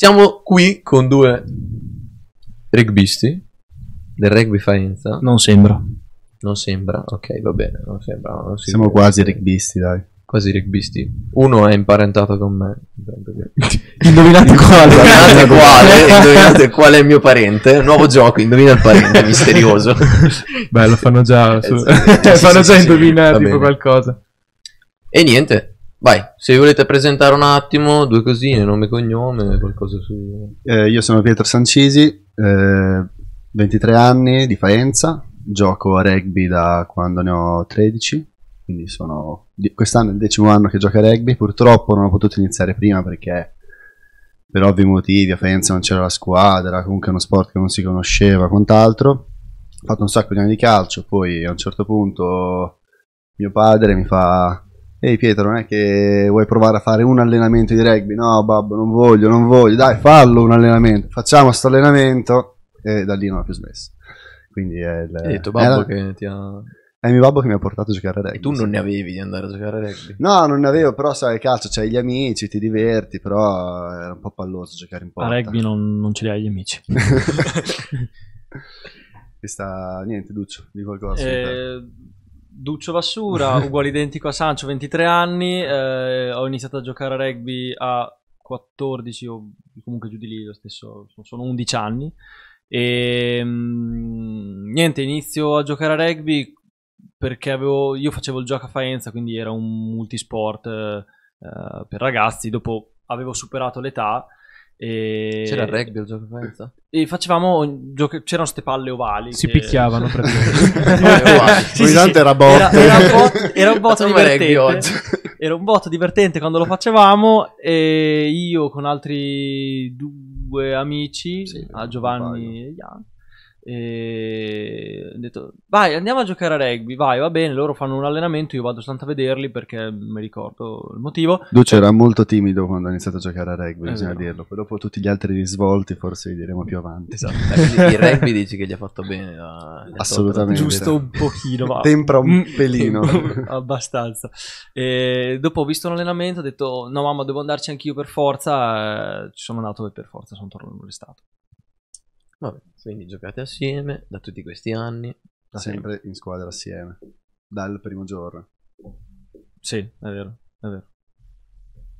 Siamo qui con due rugbisti del rugby Faenza. Non sembra. Non sembra, ok, va bene, non sembra. Non si Siamo quasi rugbisti, dai. Quasi rugbisti. Uno è imparentato con me. indovinate quale? Indovinate quale? indovinate qual è il mio parente? Nuovo gioco, indovina il parente, misterioso. Beh, lo fanno già, su... eh, sì, fanno sì, già sì, indovinare tipo qualcosa. E niente, Vai, se vi volete presentare un attimo, due cosine, nome e cognome, qualcosa su... Eh, io sono Pietro Sancisi, eh, 23 anni, di Faenza, gioco a rugby da quando ne ho 13, quindi sono quest'anno è il decimo anno che gioco a rugby, purtroppo non ho potuto iniziare prima perché per ovvi motivi a Faenza non c'era la squadra, comunque è uno sport che non si conosceva, quant'altro. Ho fatto un sacco di anni di calcio, poi a un certo punto mio padre mi fa Ehi Pietro, non è che vuoi provare a fare un allenamento di rugby? No, babbo, non voglio, non voglio. Dai, fallo un allenamento. Facciamo questo allenamento. E da lì non ho più smesso. Quindi è il... Hai detto babbo la... che ti ha... È mio babbo che mi ha portato a giocare a rugby. E tu non ne avevi di andare a giocare a rugby? No, non ne avevo, però sai, calcio, c'hai gli amici, ti diverti, però era un po' palloso giocare in porta. A rugby non, non ce li hai gli amici. Questa, niente, Duccio, di qualcosa. Eh... Duccio Vassura, uguale identico a Sancio, 23 anni, eh, ho iniziato a giocare a rugby a 14 o comunque giù di lì, lo stesso, sono 11 anni. E ehm, niente, inizio a giocare a rugby perché avevo, io facevo il gioco a Faenza, quindi era un multisport eh, per ragazzi, dopo avevo superato l'età e... C'era il rugby al gioco pensa? E facevamo gioco... c'erano ste palle ovali. Si che... picchiavano praticamente. sì, sì, sì. era botte. Era, era, un botto, era un botto divertente. Era un botto divertente quando lo facevamo. E io con altri due amici, sì, a Giovanni e Ian e ho detto, vai, andiamo a giocare a rugby, vai, va bene, loro fanno un allenamento, io vado soltanto a vederli perché mi ricordo il motivo. Lucio era molto timido quando ha iniziato a giocare a rugby, bisogna esatto. dirlo, poi dopo tutti gli altri risvolti forse li diremo più avanti. Esatto, il rugby dici che gli ha fatto bene. Assolutamente. Giusto un pochino, ma... Tempra un mm. pelino. abbastanza. E dopo ho visto un allenamento, ho detto, no mamma, devo andarci anch'io per forza, eh, ci sono andato e per forza sono tornato l'estate. Vabbè. Quindi giocate assieme da tutti questi anni. Sempre assieme. in squadra assieme, dal primo giorno. Sì, è vero, è vero.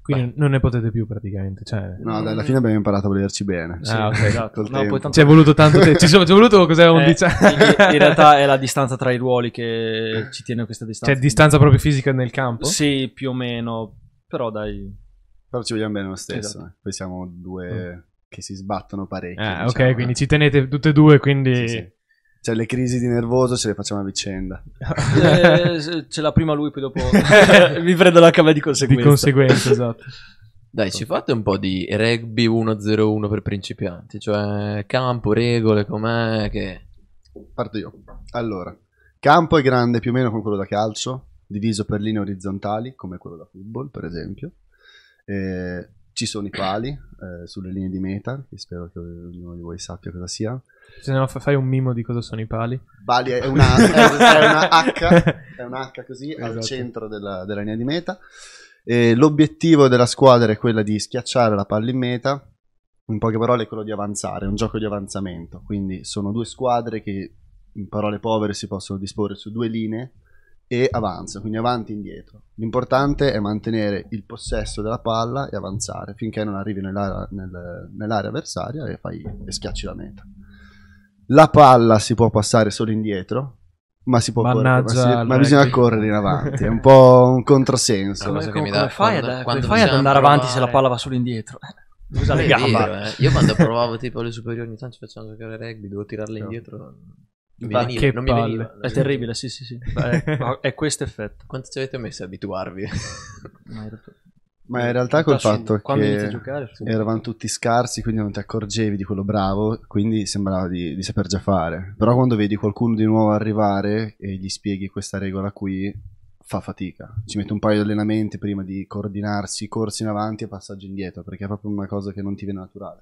Quindi Beh. non ne potete più praticamente. Cioè... No, dai, alla fine abbiamo imparato a volerci bene. Sì. Ah, ok, esatto. no, tanto... Ci è voluto tanto tempo. Ci, sono, ci è voluto cos'è 11 eh, anni? in realtà è la distanza tra i ruoli che ci tiene questa distanza. Cioè, distanza proprio fisica nel campo? Sì, più o meno. Però dai. Però ci vogliamo bene lo stesso. Esatto. Eh. Poi siamo due... Mm che si sbattono parecchio. Ah, diciamo, ok, eh. quindi ci tenete tutte e due, quindi... Sì, sì. Cioè le crisi di nervoso ce le facciamo a vicenda. eh, ce la prima lui, poi dopo mi prendo la cava di conseguenza. Di conseguenza, esatto. Dai, ci fate un po' di rugby 101 per principianti, cioè campo, regole, com'è che... Parto io. Allora, campo è grande più o meno come quello da calcio, diviso per linee orizzontali, come quello da football, per esempio. Eh, ci sono i pali eh, sulle linee di meta, che spero che ognuno di voi sappia cosa sia. Se no fai un mimo di cosa sono i pali. Bali è una, è una H, è una H così, esatto. al centro della, della linea di meta. E l'obiettivo della squadra è quello di schiacciare la palla in meta, in poche parole è quello di avanzare, è un gioco di avanzamento, quindi sono due squadre che in parole povere si possono disporre su due linee e avanza, quindi avanti e indietro. L'importante è mantenere il possesso della palla e avanzare finché non arrivi nell'area, nel, nell'area avversaria e, fai, e schiacci la meta. La palla si può passare solo indietro, ma si può Mannaggia, correre, ma, si, ma bisogna correre in avanti. È un po' un controsenso. Come, come, come fai ad, quando, quando fai ad andare provare... avanti se la palla va solo indietro? Eh, Usa le gambe. Eh, io quando provavo tipo le superiori ogni tanto ci facevano giocare rugby, devo tirarle no. indietro. Infatti, che non mi veniva, è terribile, sì, sì, sì. Ecco, è, questo effetto. Quanto ci avete messo a abituarvi? Ma in realtà col fatto che giocare, eravamo tutti scarsi, quindi non ti accorgevi di quello bravo, quindi sembrava di, di, saper già fare. Però quando vedi qualcuno di nuovo arrivare e gli spieghi questa regola qui, fa fatica. Ci mette un paio di allenamenti prima di coordinarsi, corsi in avanti e passaggi indietro, perché è proprio una cosa che non ti viene naturale.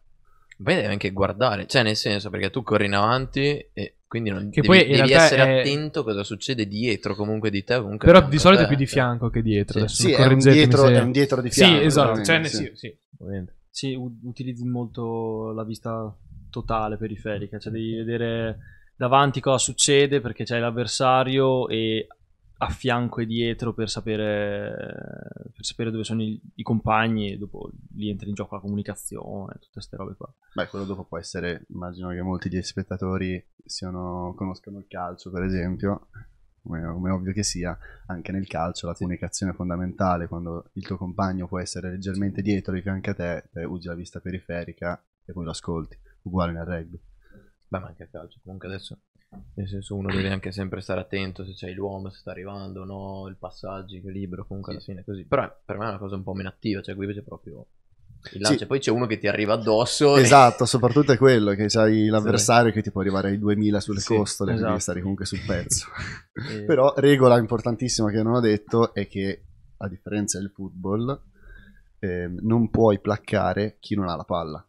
Poi devi anche guardare, cioè nel senso perché tu corri in avanti e quindi non, che devi, poi devi essere è... attento a cosa succede dietro comunque di te. Comunque Però di solito è più di fianco che dietro. Sì, sì è, un dietro, se... è, un dietro, di fianco. Esatto, cioè, sì, esatto. Cioè, sì. Sì, sì, utilizzi molto la vista totale periferica, cioè devi vedere davanti cosa succede perché c'è l'avversario e a fianco e dietro per sapere, per sapere dove sono i, i compagni e dopo lì entra in gioco la comunicazione, tutte queste robe qua. Beh, quello dopo può essere, immagino che molti degli spettatori siano, conoscano il calcio per esempio, come, come ovvio che sia, anche nel calcio la comunicazione è fondamentale, quando il tuo compagno può essere leggermente dietro, di fianco a te, te usi la vista periferica e poi lo ascolti, uguale nel rugby. Beh, ma anche nel calcio. Comunque adesso nel senso uno deve anche sempre stare attento se c'è l'uomo, se sta arrivando o no, il passaggio, il libro, comunque alla fine è così. Però per me è una cosa un po' meno attiva, cioè qui c'è proprio... il Sì. Cioè poi c'è uno che ti arriva addosso. Esatto, e... soprattutto è quello che c'hai l'avversario che ti può arrivare ai 2000 sulle sì, costole, esatto. devi stare comunque sul pezzo. e... Però regola importantissima che non ho detto è che a differenza del football eh, non puoi placcare chi non ha la palla.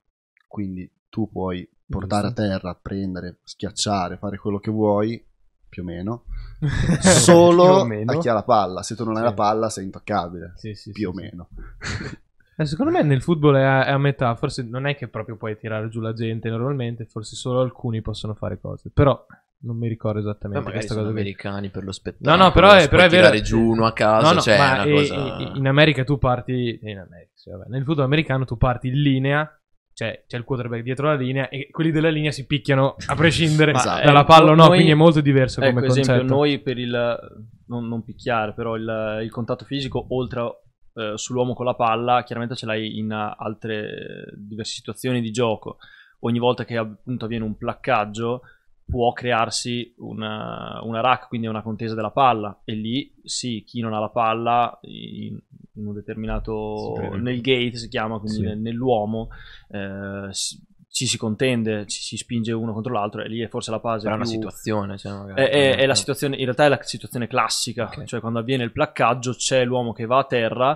Quindi tu puoi portare a terra, prendere, schiacciare, fare quello che vuoi, più o meno, solo o meno. a chi ha la palla. Se tu non hai la palla sei intoccabile, sì, sì, più o meno. Eh, secondo me nel football è a, è a, metà, forse non è che proprio puoi tirare giù la gente normalmente, forse solo alcuni possono fare cose, però non mi ricordo esattamente Beh, questa cosa. Gli americani per lo spettacolo. No, no, però è, però è vero. giù uno a casa. no, no, cioè, cosa... in, America tu parti in America, cioè, vabbè, nel football americano tu parti in linea cioè, c'è il quarterback dietro la linea e quelli della linea si picchiano a prescindere Ma, dalla eh, palla o no, noi, quindi è molto diverso ecco, come concetto. esempio, noi per il, non, non picchiare, però il, il, contatto fisico oltre eh, sull'uomo con la palla, chiaramente ce l'hai in altre diverse situazioni di gioco. Ogni volta che appunto avviene un placcaggio, può crearsi una, una rack, quindi una contesa della palla, e lì sì, chi non ha la palla in, in un determinato sì, nel gate si chiama, quindi sì. nel, nell'uomo. Eh, si, ci si contende, ci si spinge uno contro l'altro e lì è forse la fase È una situazione, cioè magari... è, è, eh, è, la situazione, in realtà è la situazione classica, okay. cioè quando avviene il placcaggio c'è l'uomo che va a terra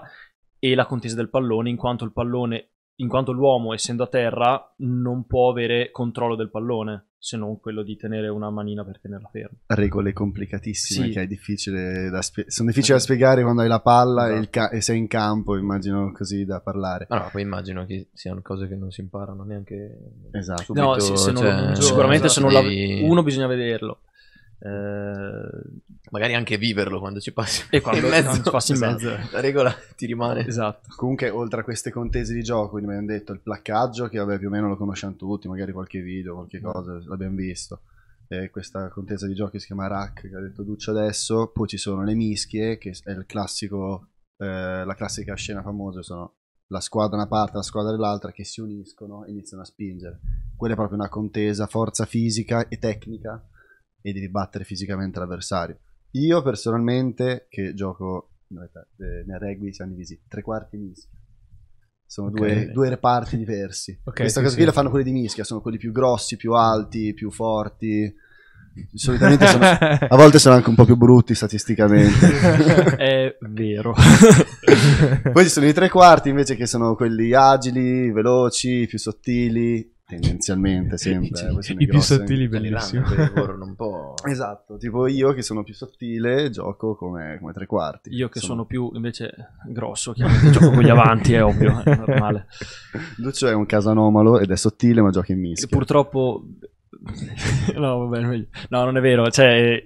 e la contesa del pallone, in quanto il pallone in quanto l'uomo, essendo a terra, non può avere controllo del pallone se non quello di tenere una manina per tenerla ferma. Regole complicatissime sì. che è difficile da spie- sono difficili da spiegare quando hai la palla no. e, esatto. ca- e, sei in campo, immagino così da parlare. No, ah, no, poi immagino che siano cose che non si imparano neanche esatto. Subito, no, se, se non, cioè, sicuramente esatto. se non la, uno bisogna vederlo. Eh, magari anche viverlo quando ci passi e quando in mezzo, passi in esatto. mezzo esatto. la regola ti rimane esatto comunque oltre a queste contese di gioco quindi abbiamo detto il placcaggio che vabbè più o meno lo conosciamo tutti magari qualche video qualche mm. cosa l'abbiamo visto eh, questa contesa di giochi si chiama rack che ha detto Duccio adesso poi ci sono le mischie che è il classico eh, la classica scena famosa sono la squadra da una parte la squadra dell'altra che si uniscono e iniziano a spingere quella è proprio una contesa forza fisica e tecnica e devi battere fisicamente l'avversario. Io personalmente, che gioco eh, nel rugby, siamo divisi tre quarti di mischia. Sono okay. due, due, reparti diversi. Okay, Questa sì, cosa qui sì. la fanno quelli di mischia, sono quelli più grossi, più alti, più forti. Solitamente sono, a volte sono anche un po' più brutti statisticamente. È vero. Poi ci sono i tre quarti invece che sono quelli agili, veloci, più sottili tendenzialmente sempre i, i più sottili bellissimi lavorano un po' esatto tipo io che sono più sottile gioco come, come tre quarti io che sono, sono più invece grosso gioco con gli avanti è ovvio è normale Lucio è un caso anomalo ed è sottile ma gioca in mischia e purtroppo no, vabbè, no, non è vero. Cioè,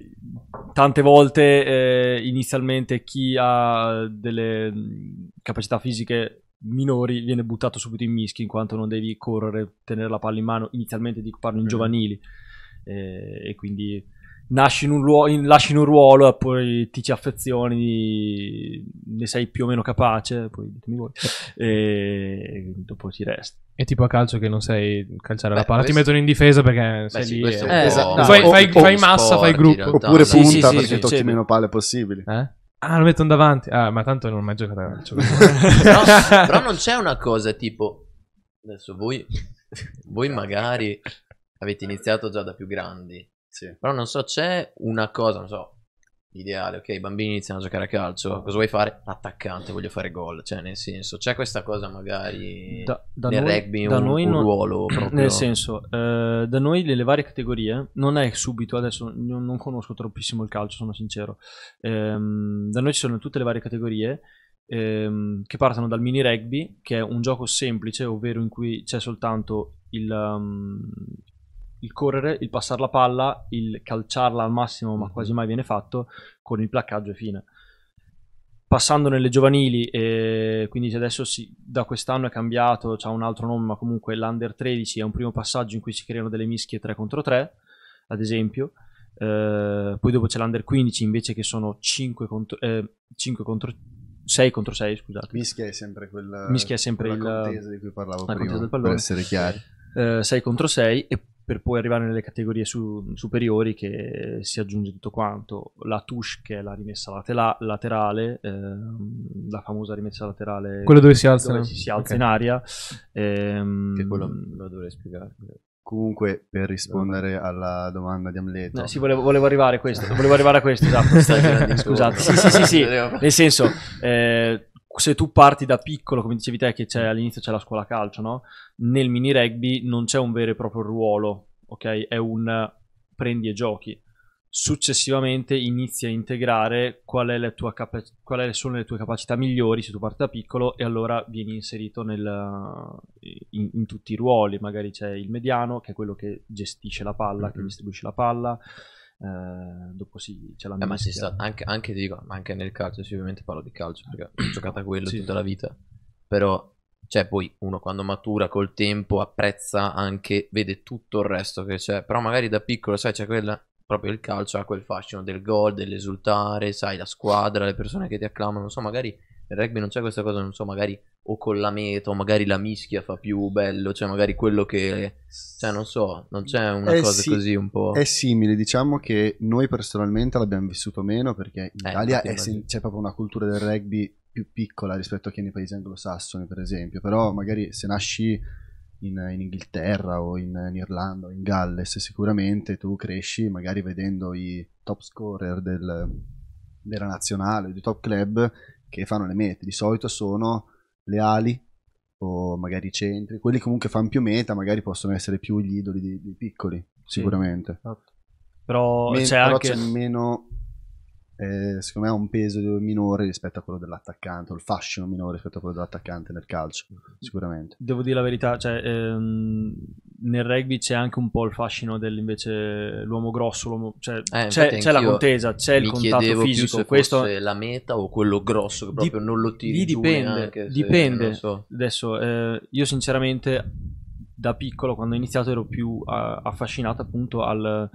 tante volte eh, inizialmente chi ha delle mm, capacità fisiche minori viene buttato subito in mischi in quanto non devi correre, tenere la palla in mano, inizialmente dico, parlo in mhm. giovanili eh, e quindi nasci in un ruolo, in, lasci in un ruolo e poi ti ci affezioni, ne sei più o meno capace, poi ditemi voi, eh. e dopo ci resti. È tipo a calcio che non sai calciare beh, la palla, ti mettono in difesa perché beh, sì, lì. Eh, esatto. fai, fai, fai, massa, fai gruppo. Oppure punta sì, sì, perché tocchi meno palle possibili. Eh? Ah, lo mettono davanti. Ah, ma tanto non mai giocate a calcio. però, però non c'è una cosa tipo. Adesso voi, voi magari avete iniziato già da più grandi. Sì. Però non so, c'è una cosa, non so, ideale, ok, i bambini iniziano a giocare a calcio, cosa vuoi fare? Attaccante, voglio fare gol, cioè nel senso, c'è questa cosa magari da, da nel noi, rugby da un, noi un ruolo proprio. Nel senso, eh, da noi le, varie categorie, non è subito, adesso non, non conosco troppissimo il calcio, sono sincero, eh, da noi ci sono tutte le varie categorie, ehm, che partono dal mini rugby, che è un gioco semplice, ovvero in cui c'è soltanto il, um, il correre, il passare la palla, il calciarla al massimo, ma mhm. quasi mai viene fatto, con il placcaggio e fine. Passando nelle giovanili, eh, quindi adesso si, da quest'anno è cambiato, c'è un altro nome, ma comunque l'Under 13 è un primo passaggio in cui si creano delle mischie 3 contro 3, ad esempio. Eh, poi dopo c'è l'Under 15 invece che sono 5 contro, eh, 5 contro 6 contro 6, scusate. Mischia è sempre quella Mischia è sempre il, contesa di cui parlavo prima, per essere chiari. Eh, 6 contro 6 e per poi arrivare nelle categorie su, superiori che si aggiunge tutto quanto. La touche che è la rimessa latela, laterale, ehm, la famosa rimessa laterale. Quella dove si alza, dove Si, si alza okay. in aria. Ehm, che quello lo dovrei spiegare. Comunque, per rispondere alla domanda di Amleto, no, sì, volevo, volevo, arrivare a questo. Volevo arrivare a questo, esatto. Scusate, sì, sì, sì, sì. Nel senso, eh, se tu parti da piccolo, come dicevi te, che all'inizio c'è la scuola calcio, no? Nel mini rugby non c'è un vero e proprio ruolo, ok? È un prendi e giochi. Successivamente inizi a integrare qual è la tua capa- quali sono le tue capacità migliori se tu parti da piccolo e allora vieni inserito nel, in, in, tutti i ruoli. Magari c'è il mediano, che è quello che gestisce la palla, mm-hmm. che distribuisce la palla, eh, dopo sì, c'è la eh, ma sta, anche, anche, dico, anche, nel calcio, sì, ovviamente parlo di calcio perché ho giocato a quello sì. tutta la vita, però cioè poi uno quando matura col tempo apprezza anche, vede tutto il resto che c'è, però magari da piccolo sai c'è quella, proprio il calcio ha quel fascino del gol, dell'esultare, sai la squadra, le persone che ti acclamano, non so magari nel rugby non c'è questa cosa, non so, magari o con la meta, o magari la mischia fa più bello, cioè magari quello che... Cioè non so, non c'è una è eh cosa si- così un po'... È simile, diciamo che noi personalmente l'abbiamo vissuto meno perché in eh, Italia infatti, sen- c'è proprio una cultura del rugby più piccola rispetto a che nei paesi anglosassoni per esempio, però magari se nasci... In, in, Inghilterra o in, in, Irlanda o in Galles, sicuramente tu cresci magari vedendo i top scorer del, della nazionale, dei top club che fanno le mete, di solito sono le ali o magari i centri, quelli comunque fanno più meta, magari possono essere più gli idoli dei, dei piccoli, sicuramente. esatto. Però, Men- c'è però anche... c'è meno eh, secondo me ha un peso minore rispetto a quello dell'attaccante, il fascino minore rispetto a quello dell'attaccante nel calcio, sicuramente. Devo dire la verità, cioè, ehm, nel rugby c'è anche un po' il fascino dell'uomo grosso, l'uomo, cioè, eh, c'è, c'è la contesa, c'è il contatto fisico. Più questo è la meta o quello grosso che proprio di, non lo tiri. dipende, se, dipende. So. Adesso eh, io sinceramente da piccolo quando ho iniziato ero più uh, affascinato appunto al,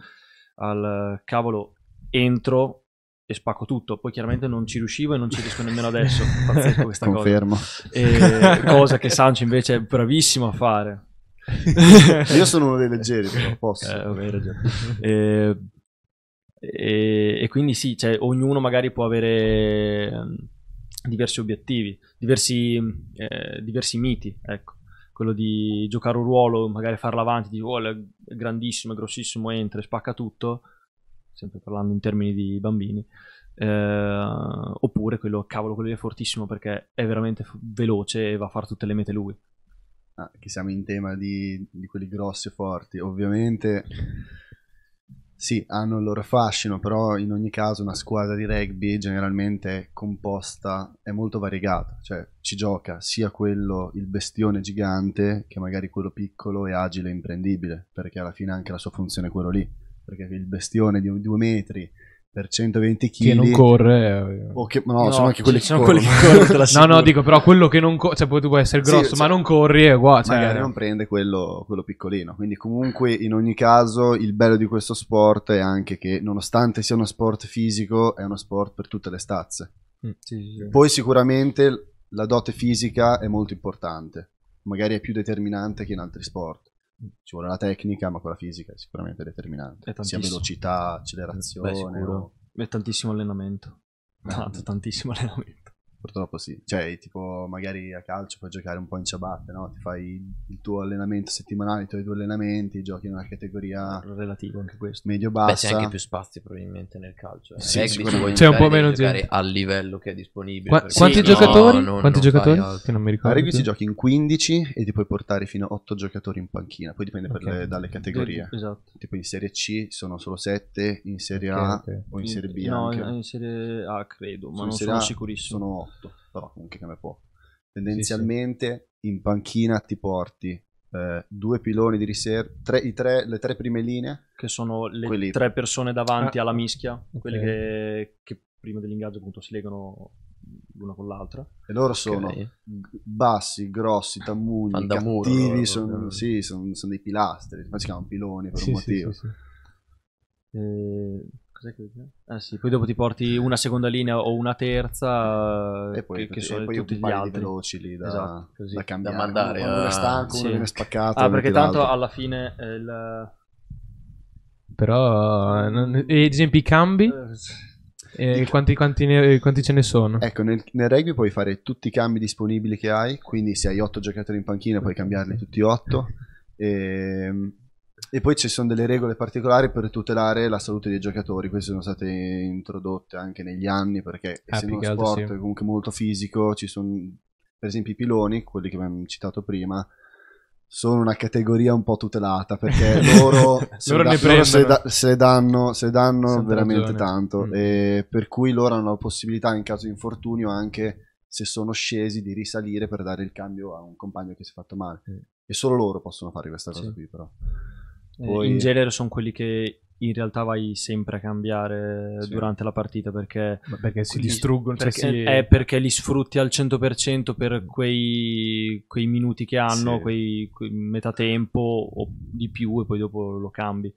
al cavolo entro e spacco tutto. Poi chiaramente non ci riuscivo e non ci riesco nemmeno adesso. Pazzesco questa Confermo. cosa. cosa che Sancio invece è bravissimo a fare. Io sono uno dei leggeri, però posso. Eh, vabbè, ragione. E, e, e, quindi sì, cioè, ognuno magari può avere ehm, diversi obiettivi, diversi, eh, diversi miti, ecco quello di giocare un ruolo, magari farla avanti, di oh, grandissimo, grossissimo, entra e spacca tutto, sempre parlando in termini di bambini, eh, oppure quello, cavolo, quello è fortissimo perché è veramente f- veloce e va a fare tutte le mete lui. Ah, che siamo in tema di, di quelli grossi e forti, ovviamente sì, hanno il loro fascino, però in ogni caso una squadra di rugby generalmente è composta, è molto variegata, cioè ci gioca sia quello, il bestione gigante, che magari quello piccolo e agile e imprendibile, perché alla fine anche la sua funzione è quello lì perché il bestione di due metri per 120 kg che non corre eh. o che, no, no sono anche quelli che sono quelli che corrono no no dico però quello che non corre cioè poi tu puoi essere grosso sì, ma non corri e guarda cioè... magari non prende quello, quello, piccolino quindi comunque in ogni caso il bello di questo sport è anche che nonostante sia uno sport fisico è uno sport per tutte le stazze mm, sì, sì. poi sicuramente la dote fisica è molto importante magari è più determinante che in altri sport ci vuole la tecnica, ma quella fisica è sicuramente determinante. È sia velocità, accelerazione. Beh, sicuro. È tantissimo allenamento. Tanto, tantissimo allenamento. Purtroppo sì, cioè tipo magari a calcio puoi giocare un po' in ciabatte, no? Ti fai il tuo allenamento settimanale, i tuoi due allenamenti, giochi in una categoria relativo anche questo. Medio-bassa. Beh, c'è anche più spazio probabilmente nel calcio. Eh. Sì, sicuramente. C'è un po' meno gente al livello che è disponibile. Qua- quanti sì, giocatori? No, non, quanti giocatori? Che non mi ricordo. A Rugby si giochi in 15 e ti puoi portare fino a 8 giocatori in panchina, poi dipende okay. le, dalle categorie. Esatto. Tipo in Serie C sono solo 7, in Serie okay, A okay. o in Serie B No, anche. in Serie A credo, ma Su non sono A sicurissimo. Sono 8, però comunque come può. Tendenzialmente sì, sì. in panchina ti porti eh, due piloni di riserva, tre, tre, le tre prime linee. Che sono le quelli... tre persone davanti ah. alla mischia, okay. quelli che, che prima dell'ingaggio appunto si legano l'una con l'altra. E loro sono okay. bassi, grossi, tammugni, Andamuro, cattivi, loro, sono, loro. Sì, sono, sono, dei pilastri, ma si chiamano piloni per sì, un motivo. Sì, sì, eh, Cos'è che dice? Ah sì, poi dopo ti porti una seconda linea o una terza eh, e poi, che, che sono e poi tutti gli altri veloci lì da, esatto, così. da cambiare, da mandare, uno, è stanco, uno viene spaccato. Ah, perché tanto l'altro. alla fine eh, il... però eh, non... ad esempio i cambi eh. Eh, quanti, quanti, ne, quanti, ce ne sono? Ecco, nel, nel, rugby puoi fare tutti i cambi disponibili che hai, quindi se hai otto giocatori in panchina puoi cambiarli tutti otto. E, ehm, e poi ci sono delle regole particolari per tutelare la salute dei giocatori, queste sono state introdotte anche negli anni perché ah, essendo uno sport sì. comunque molto fisico, ci sono per esempio i piloni, quelli che abbiamo citato prima, sono una categoria un po' tutelata perché loro, se, loro, da, loro se, da, se, danno, se danno veramente ragione. tanto, mm. e per cui loro hanno la possibilità in caso di infortunio anche se sono scesi di risalire per dare il cambio a un compagno che si è fatto male. Mm. E solo loro possono fare questa cosa sì. qui però. Eh, poi... In genere sono quelli che in realtà vai sempre a cambiare sì. durante la partita perché, perché si distruggono cioè perché, cioè si... è perché li sfrutti al 100% per mm. quei, quei minuti che hanno sì. quei, quei metà tempo o di più e poi dopo lo cambi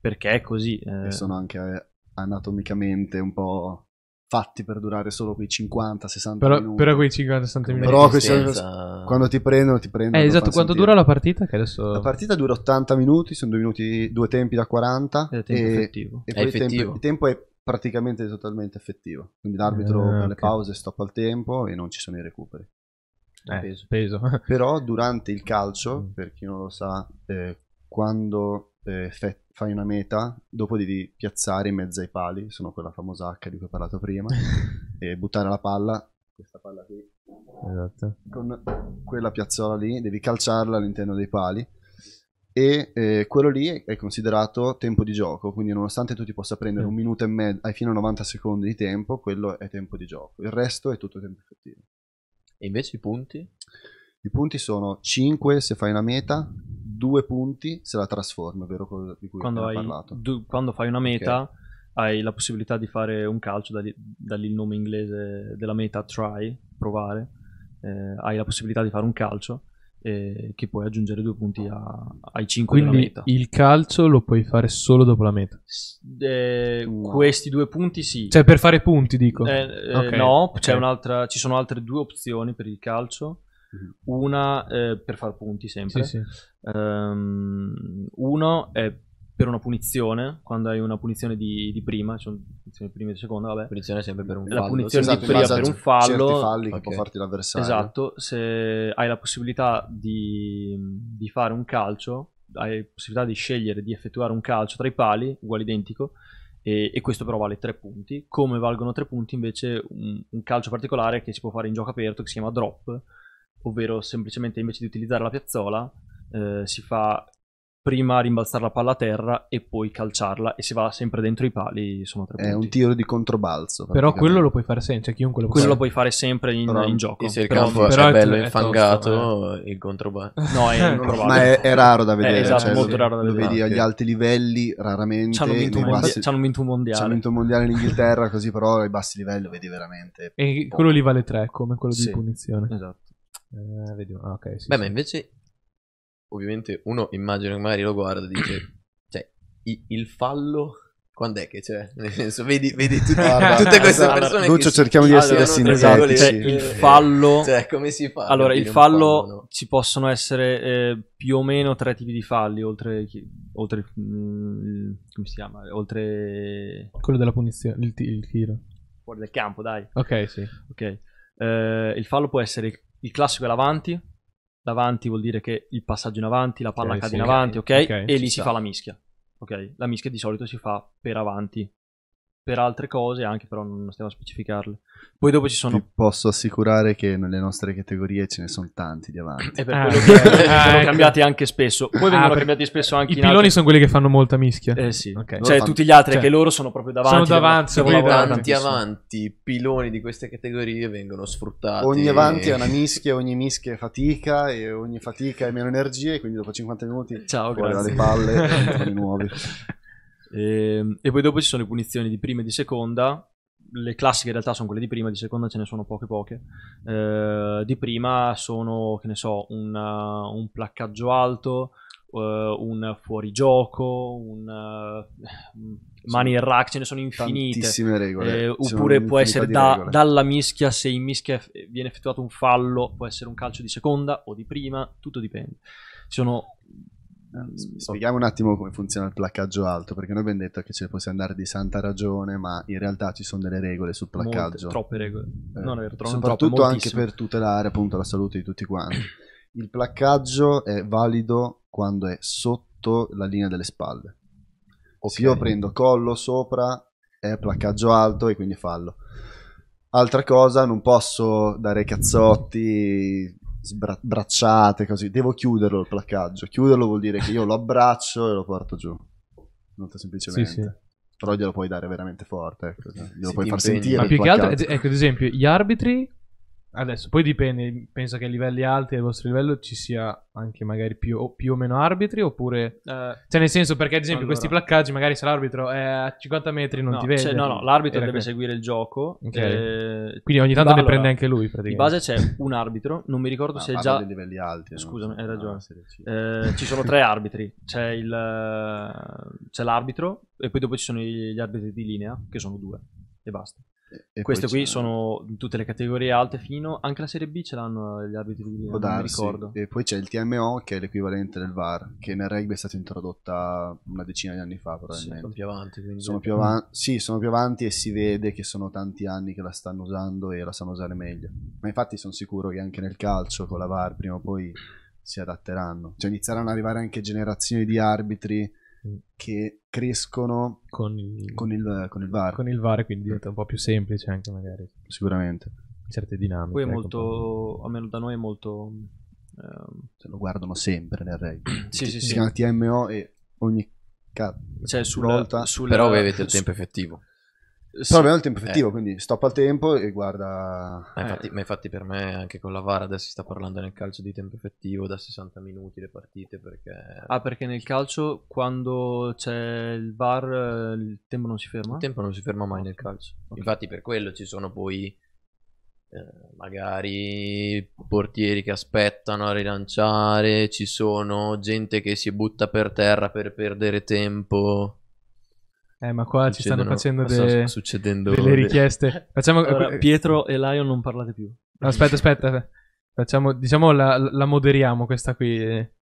perché è così eh. e sono anche eh, anatomicamente un po' fatti per durare solo quei 50-60 minuti. Però quei 50-60 minuti. Però senza... quando ti prendono, ti prendono. Eh, esatto, quanto sentire. dura la partita? Che adesso... La partita dura 80 minuti, sono due, minuti, due tempi da 40. È tempo e, effettivo. E poi effettivo. Tempo, il tempo è praticamente totalmente effettivo. Quindi l'arbitro eh, okay. le pause stop al tempo e non ci sono i recuperi. Eh, peso. peso. Però durante il calcio, mm. per chi non lo sa, eh, quando eh, effettua fai una meta, dopo devi piazzare in mezzo ai pali, sono quella famosa H di cui ho parlato prima, e buttare la palla, questa palla qui, esatto. con quella piazzola lì, devi calciarla all'interno dei pali e eh, quello lì è considerato tempo di gioco, quindi nonostante tu ti possa prendere mm. un minuto e mezzo, hai fino a 90 secondi di tempo, quello è tempo di gioco, il resto è tutto tempo effettivo. E invece i punti? I punti sono 5 se fai una meta, due punti se la trasforma, vero? Cosa di cui quando, hai, parlato. Du, quando fai una meta okay. hai la possibilità di fare un calcio, da il nome inglese della meta, try, provare, eh, hai la possibilità di fare un calcio eh, che puoi aggiungere due punti a, ai cinque Quindi della meta. il calcio lo puoi fare solo dopo la meta? Eh, wow. Questi due punti sì. Cioè per fare punti dico? Eh, eh okay. No, okay. Una, ci sono altre due opzioni per il calcio Mm-hmm. Una eh, per far punti sempre. Sì, sì. Um, uno è per una punizione, quando hai una punizione di, di prima, cioè una punizione di prima e di seconda, vabbè. punizione sempre per un fallo. La punizione esatto, di prima per un fallo. Certi falli okay. che può farti l'avversario. Esatto, se hai la possibilità di, di fare un calcio, hai la possibilità di scegliere di effettuare un calcio tra i pali, uguale identico, e, e, questo però vale 3 punti. Come valgono 3 punti invece un, un, calcio particolare che si può fare in gioco aperto che si chiama drop, ovvero semplicemente invece di utilizzare la piazzola eh, si fa prima rimbalzare la palla a terra e poi calciarla e si va sempre dentro i pali sono tre è punti. un tiro di controbalzo però quello lo puoi fare sempre cioè chiunque lo quello fare. lo puoi fare sempre in, però, in gioco se il però, campo però è bello infangato tosto, eh. il controbalzo no è improbabile ma è, è, raro da eh, vedere è esatto, cioè, molto lo, raro da vedere lo vedi agli alti livelli raramente ci hanno vinto, un, bassi, c'hanno vinto un mondiale ci hanno vinto un mondiale in Inghilterra così però ai bassi livelli lo vedi veramente e quello lì vale tre come quello sì, di punizione esatto eh, vediamo. Ah, ok. Sì, Beh, sì. ma invece, ovviamente, uno immagina che magari lo guarda e dice, cioè, i- il fallo. Quando è che c'è? Nel senso, vedi, vedi tut- Guarda, tutte queste allora, persone. Lucio, cerchiamo di essere allora, sintetici. Cioè, il fallo. Cioè, come si fa? Allora, il fallo, no? ci possono essere eh, più o meno tre tipi di falli, oltre, oltre mh, mm, come si chiama? Oltre quello della punizione, il, t- il tiro. Fuori del campo, dai. Ok, sì. Ok. Eh, il fallo può essere il il classico è l'avanti, l'avanti vuol dire che il passaggio in avanti, la palla okay, cade sì, in avanti, ok? okay e lì si fa la mischia, ok? La mischia di solito si fa per avanti, per altre cose anche, però non stiamo a specificarle. Poi dopo ci sono... Ti posso assicurare che nelle nostre categorie ce ne sono tanti di avanti. E per ah. quello che vengono ah, ecco. cambiati anche spesso. Poi ah, vengono ah, cambiati spesso anche i in piloni altre... sono quelli che fanno molta mischia. Eh sì, okay. cioè fanno... tutti gli altri cioè, che loro sono proprio davanti. Sono davanti, sono davanti, avanti. Piloni di queste categorie vengono sfruttati. Ogni avanti è una mischia, ogni mischia è fatica e ogni fatica è meno energie, quindi dopo 50 minuti Ciao, grazie. dalle palle nuovi. E, ehm, e poi dopo ci sono le punizioni di prima e di seconda, le classiche in realtà sono quelle di prima, di seconda ce ne sono poche poche. Eh, di prima sono, che ne so, una, un placcaggio alto, uh, un fuorigioco, un, uh, mani in rack, ce ne sono infinite. Tantissime Regole, eh, oppure può essere da, dalla mischia, se in mischia viene effettuato un fallo, può essere un calcio di seconda o di prima, tutto dipende. Ci sono Ehm, spieghiamo un attimo come funziona il placcaggio alto, perché noi abbiamo detto che ce ne possiamo andare di santa ragione, ma in realtà ci sono delle regole sul placcaggio. Molte, troppe regole. Eh, non è vero, troppe, soprattutto troppe, anche per tutelare appunto la salute di tutti quanti. Il placcaggio è valido quando è sotto la linea delle spalle. Okay. Se io prendo collo sopra, è placcaggio alto e quindi fallo. Altra cosa, non posso dare cazzotti, sbra- bracciate così. Devo chiuderlo il placcaggio. Chiuderlo vuol dire che io lo abbraccio e lo porto giù. Molto semplicemente. Sì, sì. Però glielo puoi dare veramente forte. Ecco. Cioè, glielo sì, puoi far impegni. sentire. Ma più che altro, ecco, ad esempio, gli arbitri Adesso, poi dipende, penso che a livelli alti al vostro livello ci sia anche magari più o, più o meno arbitri oppure... Eh, cioè nel senso perché ad esempio allora. questi placcaggi magari se l'arbitro è a 50 metri non no, ti vede. Cioè, no, no, l'arbitro deve che... seguire il gioco. Okay. Eh, Quindi ogni tanto ne allora, prende anche lui praticamente. Di base c'è un arbitro, non mi ricordo no, se è già... dei livelli alti. Scusami, no? hai ragione. Eh, ci sono tre arbitri, c'è, il, c'è l'arbitro e poi dopo ci sono gli arbitri di linea che sono due e basta. E Queste qui c'è... sono tutte le categorie alte fino anche la Serie B ce l'hanno eh, gli arbitri di Può darsi. ricordo. E poi c'è il TMO che è l'equivalente del VAR, che nel rugby è stata introdotta una decina di anni fa probabilmente. Sì, sono più avanti, quindi sono più avanti, sì, sono più avanti e si vede che sono tanti anni che la stanno usando e la sanno usare meglio. Ma infatti sono sicuro che anche nel calcio con la VAR prima o poi si adatteranno, cioè inizieranno ad arrivare anche generazioni di arbitri che crescono con il, con il, con il VAR. Con il VAR quindi diventa un po' più semplice anche magari. Sicuramente. Certe dinamiche. Poi è ecco, molto, ecco. almeno da noi è molto... Ehm... Se lo guardano sempre nel rugby. sì, sì, cioè, sì. Si sì. chiama TMO e ogni cazzo. Cioè, sulla, volta... Sulla... Però voi avete il tempo effettivo. Però sì, il tempo eh. effettivo, eh. quindi stoppa il tempo e guarda... Ma eh. infatti, eh. ma infatti, per me anche con la VAR adesso si sta parlando nel calcio di tempo effettivo da 60 minuti le partite perché... Ah perché nel calcio quando c'è il VAR eh, il tempo non si ferma? Il tempo non si ferma mai nel calcio. Okay. Infatti per quello ci sono poi eh, magari portieri che aspettano a rilanciare, ci sono gente che si butta per terra per perdere tempo eh, ma qua ci stanno facendo de... delle richieste. De... Facciamo... Allora, Pietro e Lion non parlate più. aspetta, aspetta. Facciamo, diciamo, la, la moderiamo questa qui.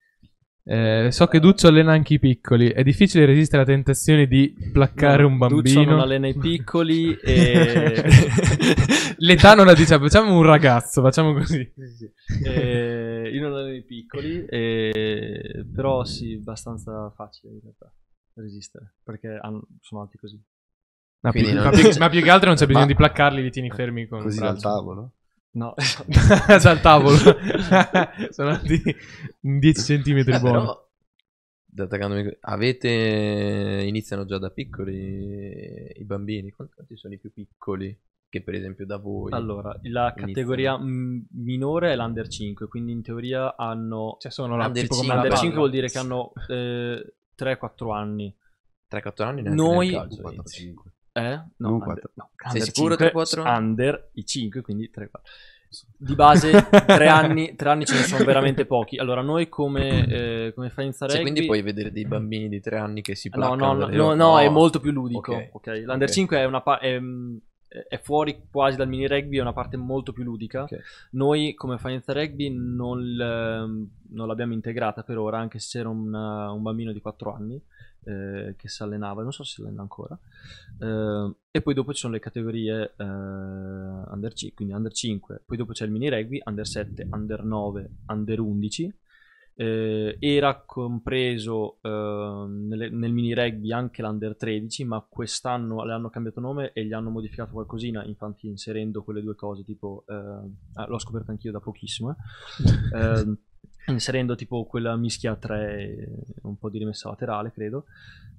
Eh, so che Duccio allena anche i piccoli. È difficile resistere alla tentazione di placcare no, un bambino. Duccio non allena i piccoli e... L'età non la diciamo, facciamo un ragazzo, facciamo così. Eh, io non alleno i piccoli, e... Eh, però sì, abbastanza facile in realtà resistere, perché hanno, sono alti così. Ma più, ma, più, ma, più, che altro non c'è bisogno ma... di placcarli, li tieni fermi con Così dal tavolo? No, dal esatto, tavolo. sono alti 10 cm buoni. Avete iniziano già da piccoli i bambini? Quanti sono i più piccoli? Che per esempio da voi? Allora, la categoria mm, minore è l'under 5, quindi in teoria hanno. Cioè, sono l'under 5. L'under 5 vuol dire che hanno eh, 3-4 anni. 3-4 anni neanche Noi... nel calcio, 4, 5. Eh? No, non 4. Under, no, Sei sicuro 5, 4? Under i 5, quindi 3-4. Di base, 3 anni, anni, ce ne sono veramente pochi. Allora, noi come, eh, come Faenza Rugby... Cioè, quindi puoi vedere dei bambini di 3 anni che si placcano. No, no, no, no, no, è molto più ludico. Okay. okay. L'Under okay. 5 è una... Pa- è, mm, eh, è fuori quasi dal mini rugby, è una parte molto più ludica. Okay. Noi come Faenza Rugby non, ehm, non, l'abbiamo integrata per ora, anche se c'era una, un bambino di 4 anni eh, che si allenava, non so se si allena ancora. Eh, e poi dopo ci sono le categorie eh, under, c- quindi under 5, poi dopo c'è il mini rugby, under 7, under 9, under 11 eh, era compreso eh, nel, nel mini rugby anche l'under 13, ma quest'anno le hanno cambiato nome e gli hanno modificato qualcosina, infatti inserendo quelle due cose, tipo, eh, l'ho scoperto anch'io da pochissimo, eh. ehm, inserendo tipo quella mischia 3, un po' di rimessa laterale, credo.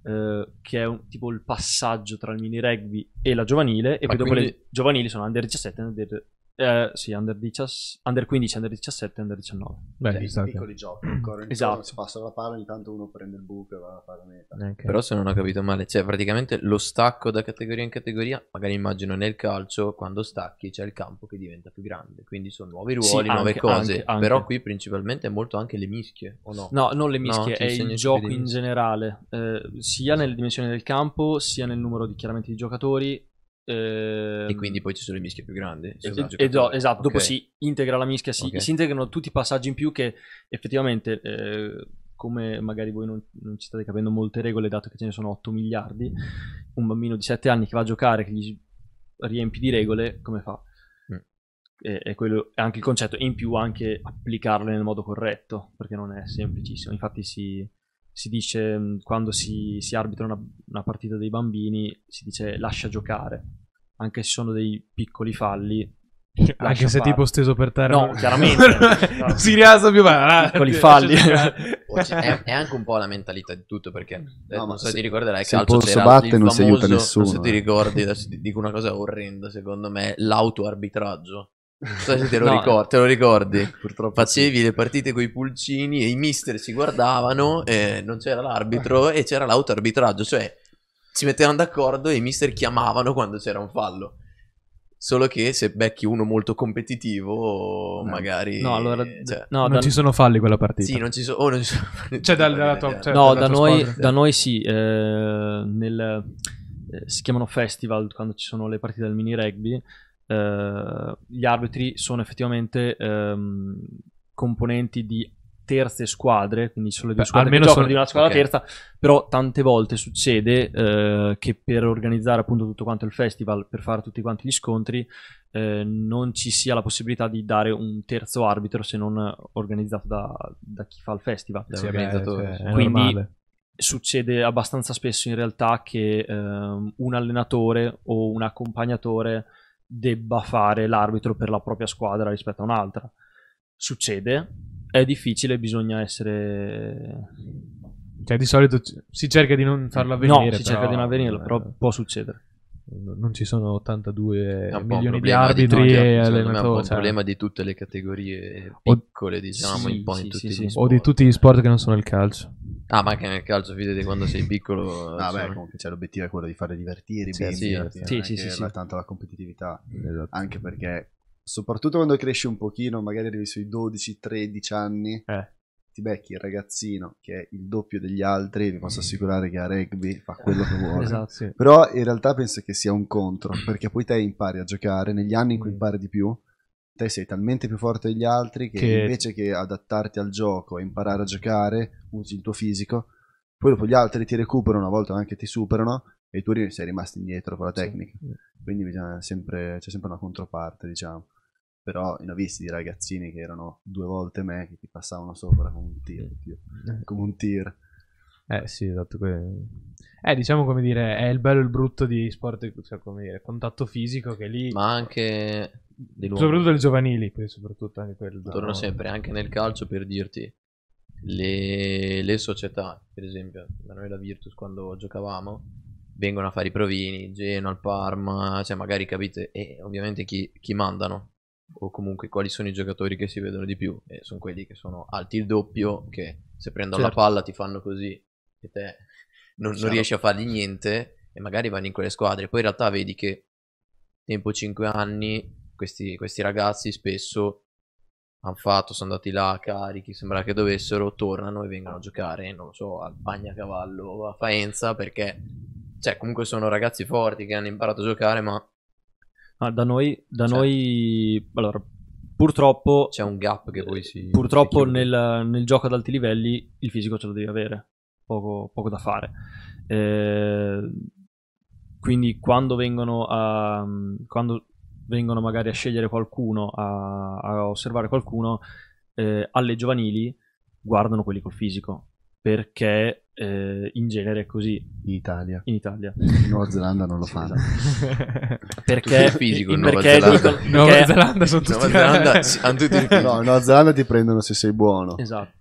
Uh, che è un, tipo il passaggio tra il mini rugby e la giovanile, e Ma poi quindi... dopo le giovanili sono under 17 e under eh, sì, under, 10, under, 15, under 17, under 19. Beh, sì, cioè, esatto. piccoli giochi. Ancora esatto. Si passa la palla, intanto uno prende il buco e va a fare la meta. Okay. Però se non ho capito male, cioè praticamente lo stacco da categoria in categoria, magari immagino nel calcio, quando stacchi c'è il campo che diventa più grande, quindi sono nuovi ruoli, sì, nuove cose. Anche, anche. Però qui principalmente è molto anche le mischie, o no? No, non le mischie, no, è il gioco in generale, eh, sia nelle dimensioni del campo, sia nel numero di, chiaramente di giocatori, Ehm... E quindi ehm, poi ci sono le mischie più grandi. Esatto, e, esatto okay. dopo si integra la mischia, si, okay. si, integrano tutti i passaggi in più che effettivamente, eh, come magari voi non, non, ci state capendo molte regole, dato che ce ne sono 8 miliardi, un bambino di 7 anni che va a giocare, che gli riempi di regole, come fa? Mm. quello è anche il concetto, e in più anche applicarle nel modo corretto, perché non è semplicissimo. Infatti si si dice mm, quando si, si arbitra una, una, partita dei bambini, si dice lascia giocare, anche se sono dei piccoli falli. Anche se fare. tipo steso per terra. No, chiaramente. no. Si rialza più bene. Ah, piccoli falli. è, è, anche un po' la mentalità di tutto perché no, eh, non so se ti ricorderai se calcio c'era batte, non famoso, si aiuta nessuno. Non so se ti eh. ricordi, adesso ti dico una cosa orrenda, secondo me, l'autoarbitraggio so se te lo, no. ricordi, te lo ricordi. Purtroppo Facevi sì. le partite con i pulcini e i mister si guardavano e non c'era l'arbitro e c'era l'autoarbitraggio, cioè si mettevano d'accordo e i mister chiamavano quando c'era un fallo. Solo che se becchi uno molto competitivo, eh. magari. No, allora. Cioè, no, non da... ci sono falli quella partita. Sì, non ci, so... oh, non ci sono. cioè, dal, dalla tua. Cioè, no, da, noi, da noi, sì. Eh, nel, eh, si chiamano festival quando ci sono le partite del mini rugby. Eh, gli arbitri sono effettivamente ehm, componenti di terze squadre, quindi solo due squadre almeno sono... di una squadra okay. terza, però tante volte succede eh, che per organizzare appunto tutto quanto il festival, per fare tutti quanti gli scontri, eh, non ci sia la possibilità di dare un terzo arbitro se non organizzato da, da chi fa il festival. Sì, beh, cioè, sì, quindi succede abbastanza spesso in realtà che eh, un allenatore o un accompagnatore debba fare l'arbitro per la propria squadra rispetto a un'altra. Succede, è difficile, bisogna essere... Cioè di solito si cerca di non farla avvenire. No, si cerca però... di non avvenirlo, però eh, può succedere non ci sono 82 milioni di arbitri di e allenatori. È un, cioè... problema di tutte le categorie piccole, o... diciamo, sì, in, sì, in sì, sì, gli sport. O di tutti gli sport che non sono il calcio. Ah, ma anche nel calcio, fidati quando sei piccolo. ah, comunque cioè, l'obiettivo è quello di fare divertire i sì, bimbi. Sì, sì, fine, sì, sì, sì, tanto la competitività. Esatto. Anche perché, soprattutto quando cresci un pochino, magari arrivi sui 12-13 anni, eh. ti becchi il ragazzino che è il doppio degli altri, vi posso mm. assicurare che a rugby fa quello che vuole. esatto, sì. Però in realtà penso che sia un contro, mm. perché poi te impari a giocare, negli anni in cui mm. impari di più, te sei talmente più forte degli altri che, che... invece che adattarti al gioco e imparare a giocare, usi il tuo fisico, poi dopo gli altri ti recuperano, una volta anche ti superano e tu sei rimasto indietro con la tecnica. Sì. Quindi sempre, c'è sempre una controparte, diciamo. Però ne ho visti di ragazzini che erano due volte me che ti passavano sopra come un tir, come un tir. Eh sì, esatto, que- eh, diciamo come dire, è il bello e il brutto di sport, cioè come dire, contatto fisico che lì... Ma anche... Soprattutto le giovanili, poi soprattutto anche quello. Torno sempre, anche nel calcio per dirti, le, le società, per esempio, da noi la Virtus quando giocavamo, vengono a fare i provini, Genoa, il Parma, cioè magari capite, e ovviamente chi, chi mandano, o comunque quali sono i giocatori che si vedono di più, e sono quelli che sono alti il doppio, che se prendono certo. la palla ti fanno così, e te non, non riesci a fargli niente e magari vanno in quelle squadre. Poi in realtà vedi che tempo 5 anni questi, questi ragazzi spesso hanno fatto, sono andati là a carichi, sembra che dovessero, tornano e vengono a giocare, non lo so, al Bagnacavallo o a Faenza perché cioè, comunque sono ragazzi forti che hanno imparato a giocare ma... Ah, da noi, da cioè... noi allora, purtroppo c'è un gap che poi si purtroppo si nel, nel, gioco ad alti livelli il fisico ce lo devi avere poco, poco da fare. Eh, quindi quando vengono, a, quando vengono magari a scegliere qualcuno, a, a osservare qualcuno, eh, alle giovanili guardano quelli col fisico, perché eh, in genere è così. In Italia. In Italia. In Nuova Zelanda non lo fanno. esatto. perché fisico in Nuova Zelanda. Dico, Nuova perché... Zelanda sono tutti Nuova Zelanda, hanno tutti No, Nuova Zelanda ti prendono se sei buono. Esatto.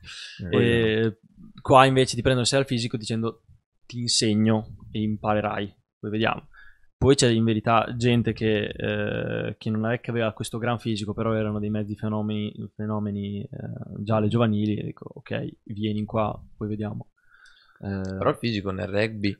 Eh, Qua invece ti prendono il serial fisico dicendo ti insegno e imparerai, poi vediamo. Poi c'è in verità gente che, eh, che non è che aveva questo gran fisico, però erano dei mezzi fenomeni, fenomeni eh, già alle giovanili, e dico ok, vieni qua, poi vediamo. Eh, però il fisico nel rugby,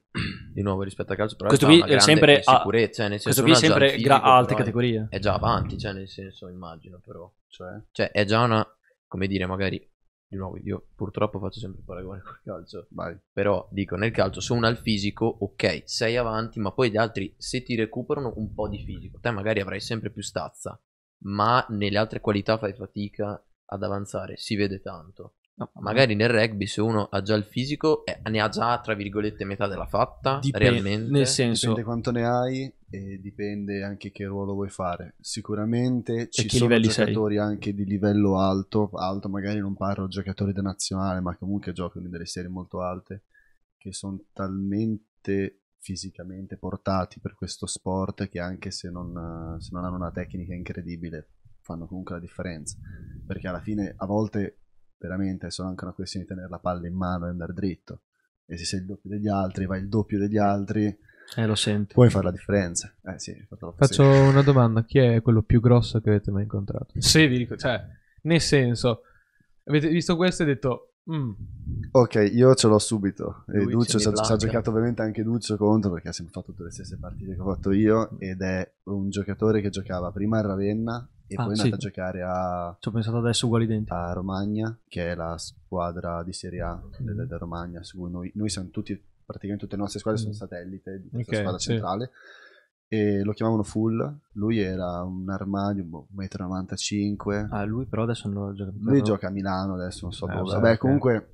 di nuovo rispetto al calcio, però questo qui è sempre sicurezza, a, cioè, nel senso, questo qui sempre fisico, gra- alte categorie. È già avanti, cioè nel senso immagino però. Cioè? cioè è già una, come dire, magari di nuovo io purtroppo faccio sempre il paragone col calcio, Vai. però dico nel calcio se uno ha il fisico, ok, sei avanti, ma poi gli altri se ti recuperano un po' di fisico, te magari avrai sempre più stazza, ma nelle altre qualità fai fatica ad avanzare, si vede tanto. No, magari nel rugby se uno ha già il fisico, eh, ne ha già tra virgolette metà della fatta, dipende, realmente. Nel senso, dipende quanto ne hai e dipende anche che ruolo vuoi fare. Sicuramente ci sono giocatori sei? anche di livello alto, alto magari non parlo giocatori da nazionale, ma comunque giocano delle serie molto alte, che sono talmente fisicamente portati per questo sport che anche se non, se non hanno una tecnica incredibile fanno comunque la differenza perché alla fine a volte veramente è solo anche una questione di tenere la palla in mano e andare dritto. E se sei il doppio degli altri, vai il doppio degli altri, eh, lo sento. Puoi fare la differenza. Eh, sì, Faccio una domanda: chi è quello più grosso che avete mai incontrato? Sì, vi dico, cioè, nel senso, avete visto questo e detto. Mm. Ok, io ce l'ho subito. e Duccio ci ha giocato ovviamente anche Duccio contro perché ha sempre fatto tutte le stesse partite che ho fatto io. Ed è un giocatore che giocava prima a Ravenna e ah, poi è andata sì. a giocare a ci ho pensato adesso uguali dentro a Romagna che è la squadra di Serie A mm. della, della Romagna su cui noi, noi, siamo tutti praticamente tutte le nostre squadre mm. sono satellite di questa okay, squadra centrale e lo chiamavano Full lui era un armadio boh, 1,95 m ah lui però adesso non lo gioca lui gioca a Milano adesso non so eh, vabbè, vabbè comunque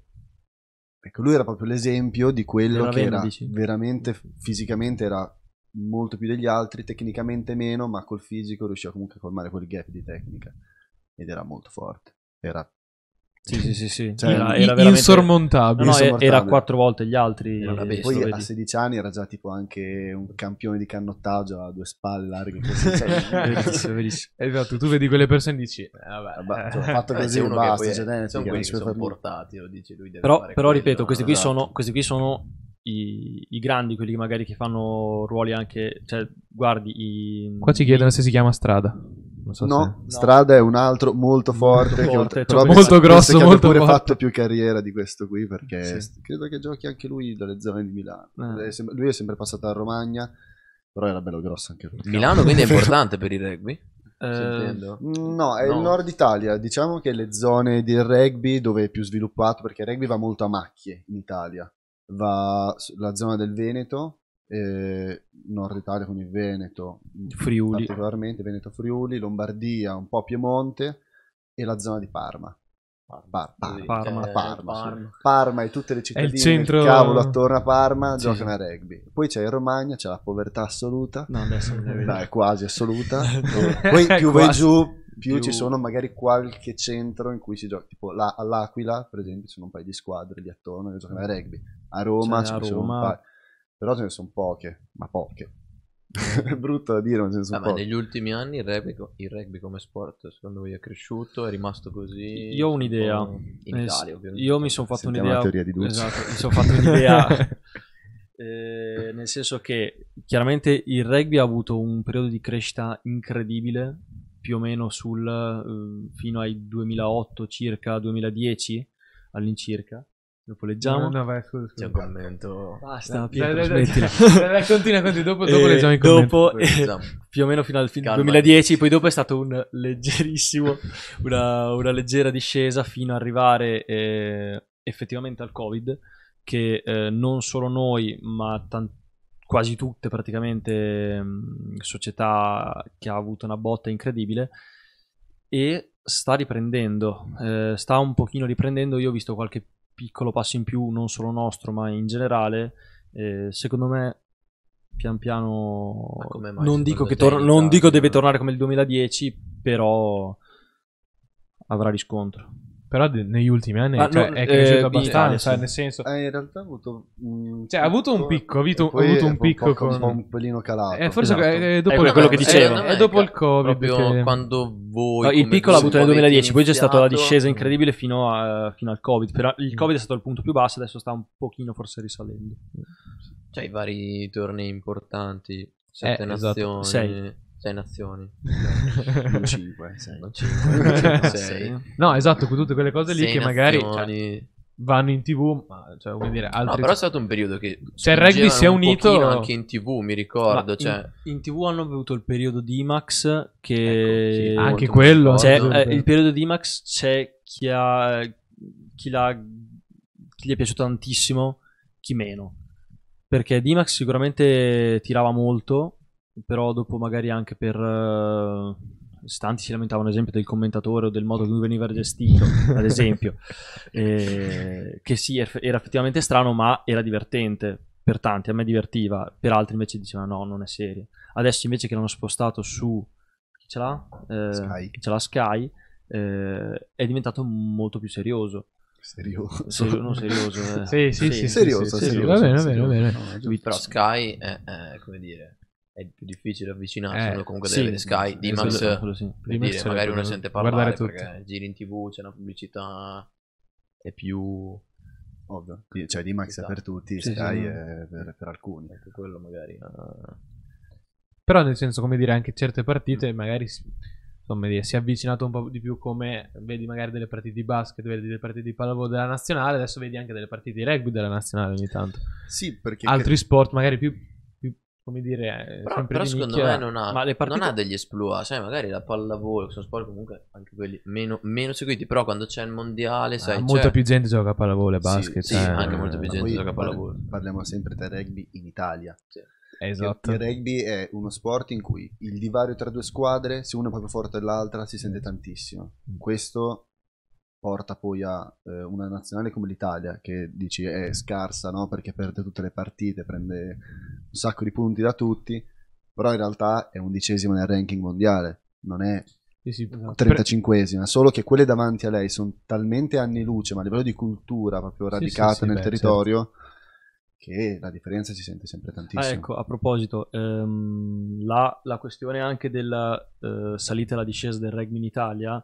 Ecco, lui era proprio l'esempio di quello era che era dici. veramente mm. fisicamente era molto più degli altri, tecnicamente meno, ma col fisico riusciva comunque a colmare quel gap di tecnica ed era molto forte. Era sì, sì, sì, sì. Cioè, era, era insormontabile. No, no, Era quattro volte gli altri. Eh, poi vedi. a 16 anni era già tipo anche un campione di cannottaggio a due spalle larghe. Così, cioè, esatto, tu vedi quelle persone e dici, eh, vabbè, vabbè eh, cioè, fatto così un basta, cioè, sono quelli che sono portati, lo dici lui. Deve però, però ripeso, ripeto, questi qui, esatto. sono, questi qui sono i, i, grandi, quelli magari che fanno ruoli anche, cioè guardi i... Qua ci chiedono se si chiama Strada. So no, se... Strada no. è un altro molto forte, molto, forte, che, cioè, molto grosso, molto forte. fatto più carriera di questo qui perché sì. credo che giochi anche lui dalle zone di Milano. Eh. Lui è sempre passato a Romagna, però era bello grosso anche lui. Milano quindi è importante per il rugby? Eh, mm, no, è no. il nord Italia, diciamo che le zone del rugby dove è più sviluppato, perché il rugby va molto a macchie in Italia, va la zona del Veneto, eh, Nord Italia, quindi Veneto, Friuli. particolarmente Veneto Friuli, Lombardia, un po' Piemonte e la zona di Parma. Par- Par- Parma. Eh, Parma, Parma. Parma, e tutte le città del centro... cavolo attorno a Parma sì. giocano a rugby. Poi c'è in Romagna, c'è la povertà assoluta. No, adesso non è Dai, quasi assoluta. Poi più vai giù, più, più, ci sono magari qualche centro in cui si gioca. Tipo la, all'Aquila, per esempio, ci sono un paio di squadre lì attorno che giocano a rugby a Roma, cioè, a Roma... Pa- però ce ne sono poche, ma poche. è brutto da dire, ma ce ne sono ah, poche. Negli ultimi anni il rugby, il rugby, come sport, secondo voi è cresciuto? È rimasto così? Io ho un'idea. In eh, Italia, ovviamente. Io mi sono fatto Sentiamo un'idea. La teoria di Duce. Esatto, mi sono fatto un'idea. Eh, nel senso che chiaramente il rugby ha avuto un periodo di crescita incredibile più o meno sul, eh, fino ai 2008 circa 2010 all'incirca Dopo leggiamo. No, no, vai, scusa, scusa. C'è un commento. Basta, eh, Pietro, dai, dai, continua, continua. Dopo, dopo eh, leggiamo i commenti. Dopo, eh, più o meno fino al 2010, poi dopo è stato un leggerissimo, una, una leggera discesa fino ad arrivare eh, effettivamente al Covid, che eh, non solo noi, ma tant- quasi tutte praticamente mh, mm, società che ha avuto una botta incredibile e sta riprendendo, sta un pochino riprendendo. Io ho visto qualche piccolo passo in più, non solo nostro, ma in generale, eh, secondo me pian piano mai, non, dico che tor- non dico che deve tornare come il 2010, però avrà riscontro. Però de- negli ultimi anni cioè, no, è cresciuto eh, abbastanza, eh, sai, eh, nel senso... Eh, in realtà ha avuto... Mm, cioè, ha avuto un picco, ha avuto, ha avuto un picco con... Un, po un pelino calato. Eh, forse esatto. è, dopo eh, quello, quello che eh, dicevo. È, dopo il Covid che... quando voi... No, il picco l'ha avuto nel 2010, poi c'è stata la discesa incredibile fino, a, fino al Covid. Però il Covid è stato il punto più basso, adesso sta un pochino forse risalendo. Cioè, i vari tornei importanti, sette eh, nazioni... Esatto. 6 nazioni. non 5, 6. No, esatto, con tutte quelle cose lì sei che magari cioè, vanno in tv, ma cioè, come dire, altri... No, però è stato un periodo che cioè, il rugby si è unito un anche in tv, mi ricordo, cioè... in, in, tv hanno avuto il periodo di IMAX che ecco, sì, anche quello, eh, il periodo di IMAX c'è chi ha chi, l'ha, chi gli è piaciuto tantissimo, chi meno. Perché Dimax sicuramente tirava molto, però dopo magari anche per... Uh, tanti si lamentavano ad esempio del commentatore o del modo in cui veniva gestito, ad esempio, eh, che sì, era effettivamente strano, ma era divertente per tanti, a me divertiva, per altri invece dicevano no, non è serio. Adesso invece che l'hanno spostato su chi ce l'ha? Eh, Sky. Chi ce l'ha Sky, eh, è diventato molto più serioso. Serioso, Serio, serioso eh. sì, sì, sì, sì, serioso, sì, serioso, serioso, serioso, va bene, va bene, va bene. No, però Sky è, è come dire è più difficile avvicinarsi eh, comunque sì, deve Sky, eh, sì, Dimax, esatto, sì. Dimax dire, magari uno sente parlare perché giri in tv, c'è una pubblicità è più ovvio, cioè Dimax è per tutti, sì, Sky è per, per alcuni ecco, quello magari uh... però nel senso come dire anche certe partite mm. magari insomma, dire, si è avvicinato un po' di più come vedi magari delle partite di basket, vedi delle partite di pallavolo della nazionale, adesso vedi anche delle partite di rugby della nazionale ogni tanto sì perché altri cre- sport magari più come dire, però, però secondo nicchia, me non ha, partite... non ha degli esploit, sai, magari la pallavolo, sono sport comunque anche quelli meno, meno seguiti, però quando c'è il mondiale, ah, sai, ah, molta c'è... Cioè- più gente gioca a pallavolo e basket, sì, sì eh, anche molta più gente gioca a pallavolo. Parliamo sempre del rugby in Italia. Sì. Esatto. Il rugby è uno sport in cui il divario tra due squadre, se una è proprio forte dell'altra, si sente tantissimo. Mm. Questo porta poi a eh, una nazionale come l'Italia, che dici è scarsa no? perché perde tutte le partite, prende un sacco di punti da tutti, però in realtà è undicesima nel ranking mondiale, non è sì, sì, esatto. 35esima, solo che quelle davanti a lei sono talmente anni luce, ma a livello di cultura proprio radicata sì, nel beh, territorio. Certo. Che la differenza si sente sempre tantissimo. Ah, ecco, a proposito, ehm, la, la, questione anche della eh, salita e la discesa del rugby in Italia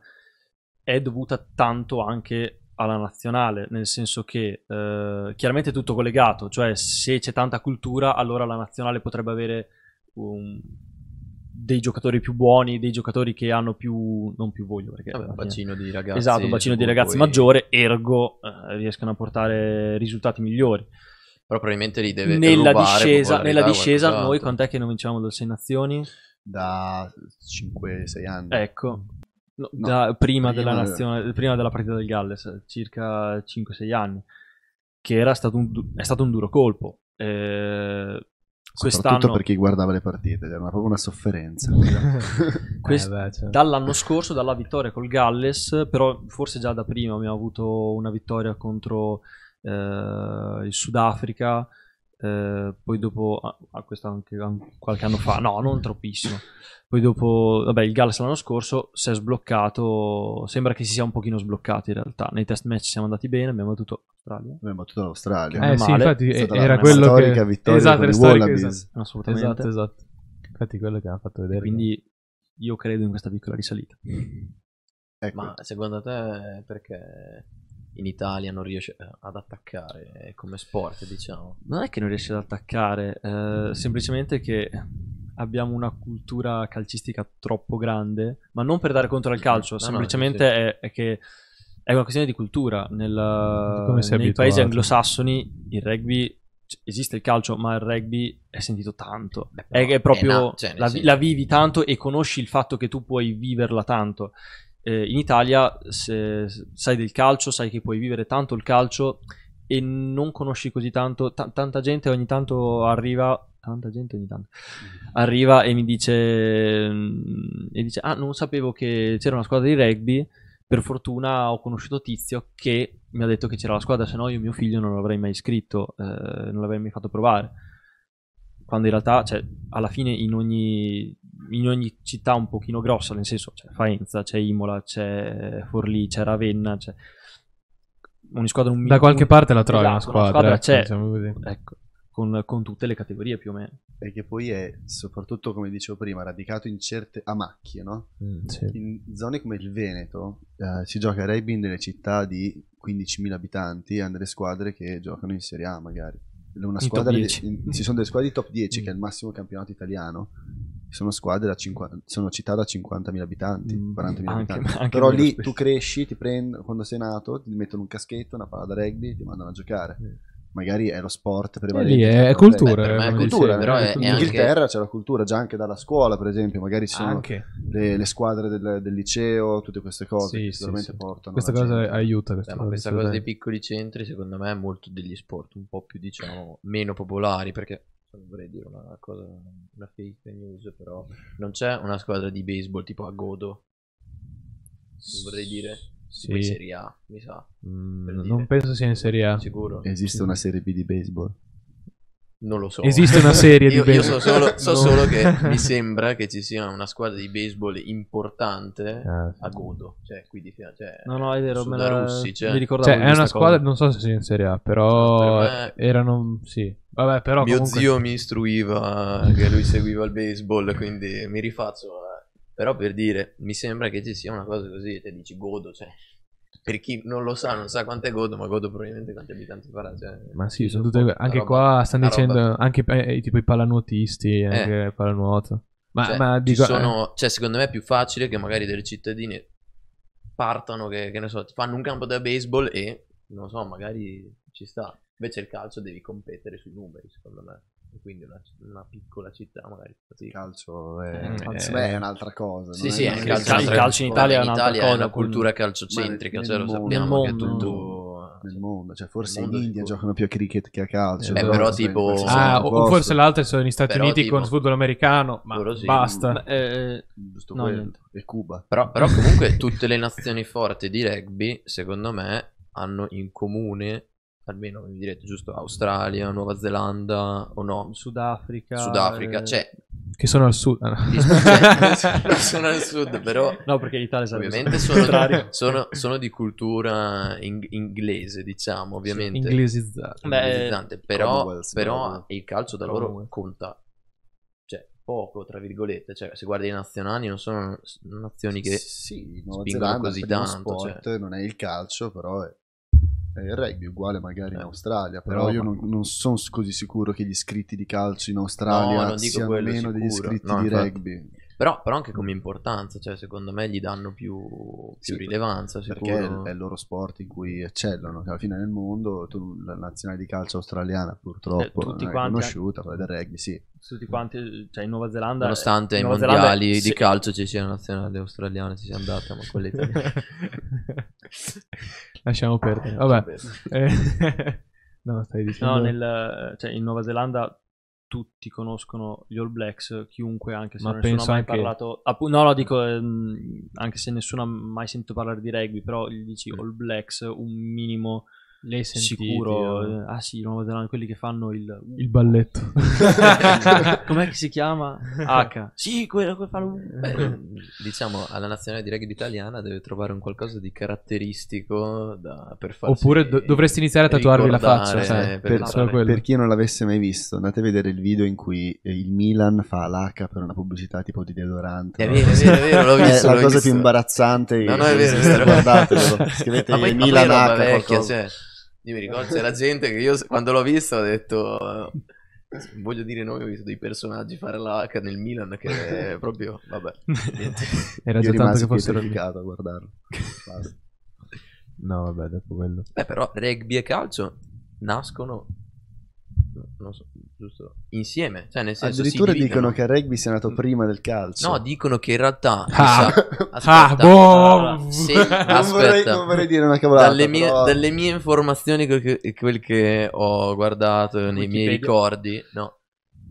è dovuta tanto anche alla nazionale, nel senso che eh, chiaramente è tutto collegato, cioè se c'è tanta cultura allora la nazionale potrebbe avere um, dei giocatori più buoni, dei giocatori che hanno più, non più voglio perché... Vabbè, un bacino di ragazzi. Esatto, un bacino di ragazzi poi... maggiore, ergo eh, riescono a portare risultati migliori. Però probabilmente li deve nella discesa, nella discesa noi esatto. quant'è che non vinciamo le 6 nazioni? Da 5-6 anni. Ecco, No, da, prima, prima, della nazionale, prima della partita del Galles, circa 5-6 anni, che stato un, è stato un duro colpo. Eh, Soprattutto per chi guardava le partite, era proprio una sofferenza. Eh, cioè, eh, quest- eh beh, certo. Dall'anno scorso, dalla vittoria col Galles, però forse già da prima abbiamo avuto una vittoria contro eh, il Sudafrica, eh, poi dopo, a ah, ah, questo anche qualche anno fa, no, non troppissimo. Poi dopo, vabbè, il Galles l'anno scorso si è sbloccato, sembra che si sia un pochino sbloccato in realtà. Nei test match siamo andati bene, abbiamo battuto l'Australia. Abbiamo battuto l'Australia. Eh, sì, infatti è stata era quello storica che... vittoria esatto, storica, esatto. Assolutamente. Esatto, esatto. Infatti quello che mi ha fatto vedere. Quindi io credo in questa piccola risalita. Ecco. Ma secondo te perché in Italia non riesce eh, ad attaccare eh, come sport, diciamo. Non è che non riesce ad attaccare, eh, semplicemente che abbiamo una cultura calcistica troppo grande, ma non per dare contro al calcio, no, semplicemente no, sì. è, è, che è una questione di cultura. Nella, nei abituato. paesi anglosassoni il rugby esiste il calcio, ma il rugby è sentito tanto. Beh, è, è, proprio è na- cioè, la, la, vivi tanto e conosci il fatto che tu puoi viverla tanto eh, in Italia se sai del calcio, sai che puoi vivere tanto il calcio e non conosci così tanto, t- tanta gente ogni tanto arriva tanta gente ogni tanto mm-hmm. arriva e mi dice mm, e dice ah non sapevo che c'era una squadra di rugby per fortuna ho conosciuto Tizio che mi ha detto che c'era la squadra se no io mio figlio non l'avrei mai iscritto eh, non l'avrei mai fatto provare quando in realtà cioè, alla fine in ogni in ogni città un pochino grossa, nel senso c'è Faenza, c'è Imola, c'è Forlì, c'è Ravenna, c'è ogni squadra un Da qualche un... parte la trovi esatto, una squadra, una squadra ecco, c'è, diciamo ecco, con, con, tutte le categorie più o meno. E che poi è soprattutto, come dicevo prima, radicato in certe a macchie, no? Mm, sì. In zone come il Veneto eh, si gioca a rugby in città di 15.000 abitanti, hanno delle squadre che giocano in Serie A magari. Una squadra di, in, ci sono delle squadre di top 10 mm. che è il massimo campionato italiano sono squadre da 50, sono città da 50.000 abitanti, mm, 40.000 anche, abitanti. Anche Però lì spesso. tu cresci, ti prendo, quando sei nato, ti mettono un caschetto, una palla da rugby ti mandano a giocare. Mm magari è lo sport eh, prevalente. Lì è, cioè, eh, è cultura. Beh, è cultura, però è, in Inghilterra c'è la cultura, già anche dalla scuola per esempio, magari ci sono le, le, squadre del, del, liceo, tutte queste cose sì, che sicuramente sì, portano. Questa cosa gente. aiuta. Questa, Beh, questa cosa dei piccoli centri secondo me è molto degli sport un po' più diciamo meno popolari perché vorrei dire una cosa, una fake news, però non c'è una squadra di baseball tipo a Godo. Vorrei dire sì. in Serie A, mi sa. Mm, non dire. penso sia in Serie A. Sicuro. Esiste una Serie B di baseball? Non lo so. Esiste una serie di io, io so, solo, so no. solo, che mi sembra che ci sia una squadra di baseball importante ah, a Godo, cioè qui di fianco. Cioè, no, no, è vero, me la... Russi, cioè. mi cioè, è una squadra, cosa. non so se sia in Serie A, però me... erano sì. Vabbè, però mio comunque... zio mi istruiva che lui seguiva il baseball, quindi mi rifaccio però per dire, mi sembra che ci sia una cosa così, te dici godo, cioè per chi non lo sa, non sa quanto è Godo, ma Godo probabilmente quanti abitanti farà. Cioè, ma sì, sono tutte, anche roba, qua stanno dicendo, roba. anche eh, tipo i pallanuotisti, eh. pallanuoto. Ma, cioè, ma dico, sono, eh. cioè, secondo me è più facile che magari delle cittadine partano, che, che ne so, fanno un campo da baseball e, non lo so, magari ci sta. Invece il calcio devi competere sui numeri, secondo me quindi una, una, piccola città magari fatica. Il calcio è, mm, è, un'altra cosa. Sì, sì, il calcio, il calcio in Italia è un'altra cosa. È una cultura con... calciocentrica, cioè lo sappiamo che tutto nel mondo, cioè forse mondo in India tipo... giocano più a cricket che a calcio. Eh, però, però tipo... Ah, o forse l'altro sono negli Stati però, Uniti tipo... con il football americano, ma sì, basta. Ma, mm. eh, no, e Cuba. Però, però comunque tutte le nazioni forti di rugby, secondo me, hanno in comune almeno mi direte giusto Australia, Nuova Zelanda o no? Sudafrica. Sudafrica, eh... cioè... Che sono al sud. Ah, sono al sud, però... No, perché l'Italia sarebbe Ovviamente sono, sono, sono, di cultura in- inglese, diciamo, ovviamente. Sì, inglesizzante. inglesizzante. Però, però il calcio da loro Commonwealth. conta cioè, poco, tra virgolette, cioè se guardi i nazionali non sono nazioni che sì, spingono Zelanda, così tanto. Cioè. Sport, cioè. Non è il calcio, però è eh, il rugby è uguale magari in eh, Australia, però, però io non, non sono così sicuro che gli iscritti di calcio in Australia no, siano meno sicuro. degli iscritti no, di infatti. rugby. Però, però, anche come importanza, cioè, secondo me gli danno più, più sì, rilevanza. Sicuro. Perché è il loro sport in cui eccellono. Cioè, alla fine nel mondo tu, la nazionale di calcio australiana purtroppo eh, tutti non quanti, è conosciuta, quella del rugby sì. Tutti quanti, cioè in Nuova Zelanda... Nonostante ai mondiali Zelanda, di sì. calcio ci sia la nazionale australiana, ci sia andata, ma quelle italiane... Lasciamo perdere. Vabbè. Eh, no, stai dicendo... No, nel, cioè in Nuova Zelanda tutti conoscono gli All Blacks, chiunque, anche se Ma nessuno ha mai anche... parlato. Appu- no, lo dico, ehm, anche se nessuno ha mai sentito parlare di rugby, però gli dici All Blacks, un minimo lei sentite, sicuro. Eh, eh. Ah sì, Nuova Zelanda, quelli che fanno il... Uh, il balletto. Com'è che si chiama? H. sì, quello che fa... Beh, diciamo, alla nazionale di reggae italiana deve trovare un qualcosa di caratteristico da, per farsi Oppure do- dovresti iniziare a tatuarvi la faccia, sai, eh, per, per, per, chi non l'avesse mai visto, andate a vedere il video in cui eh, il Milan fa l'H per una pubblicità tipo di deodorante. È vero, no? è vero, è vero, l'ho visto. È la cosa visto. più imbarazzante. No, no, è vero, è vero. Guardatelo, scrivete ma poi, Milan ma H. Vecchia, qualcosa. Cioè io mi ricordo c'era gente che io quando l'ho visto ho detto voglio dire noi ho visto dei personaggi fare la H nel Milan che è proprio vabbè niente. era già tanto che fossero pietrificato a guardarlo no vabbè dopo quello beh però rugby e calcio nascono non so giusto? Insieme, cioè nel senso Addirittura dicono che il rugby sia nato mm. prima del calcio. No, dicono che in realtà ah. sa, ah, aspetta, ah, boh. sì, aspetta. Non, vorrei, non, vorrei, dire una cavolata. Dalle mie, però... dalle mie informazioni, quel che, ho guardato nei miei ricordi, no.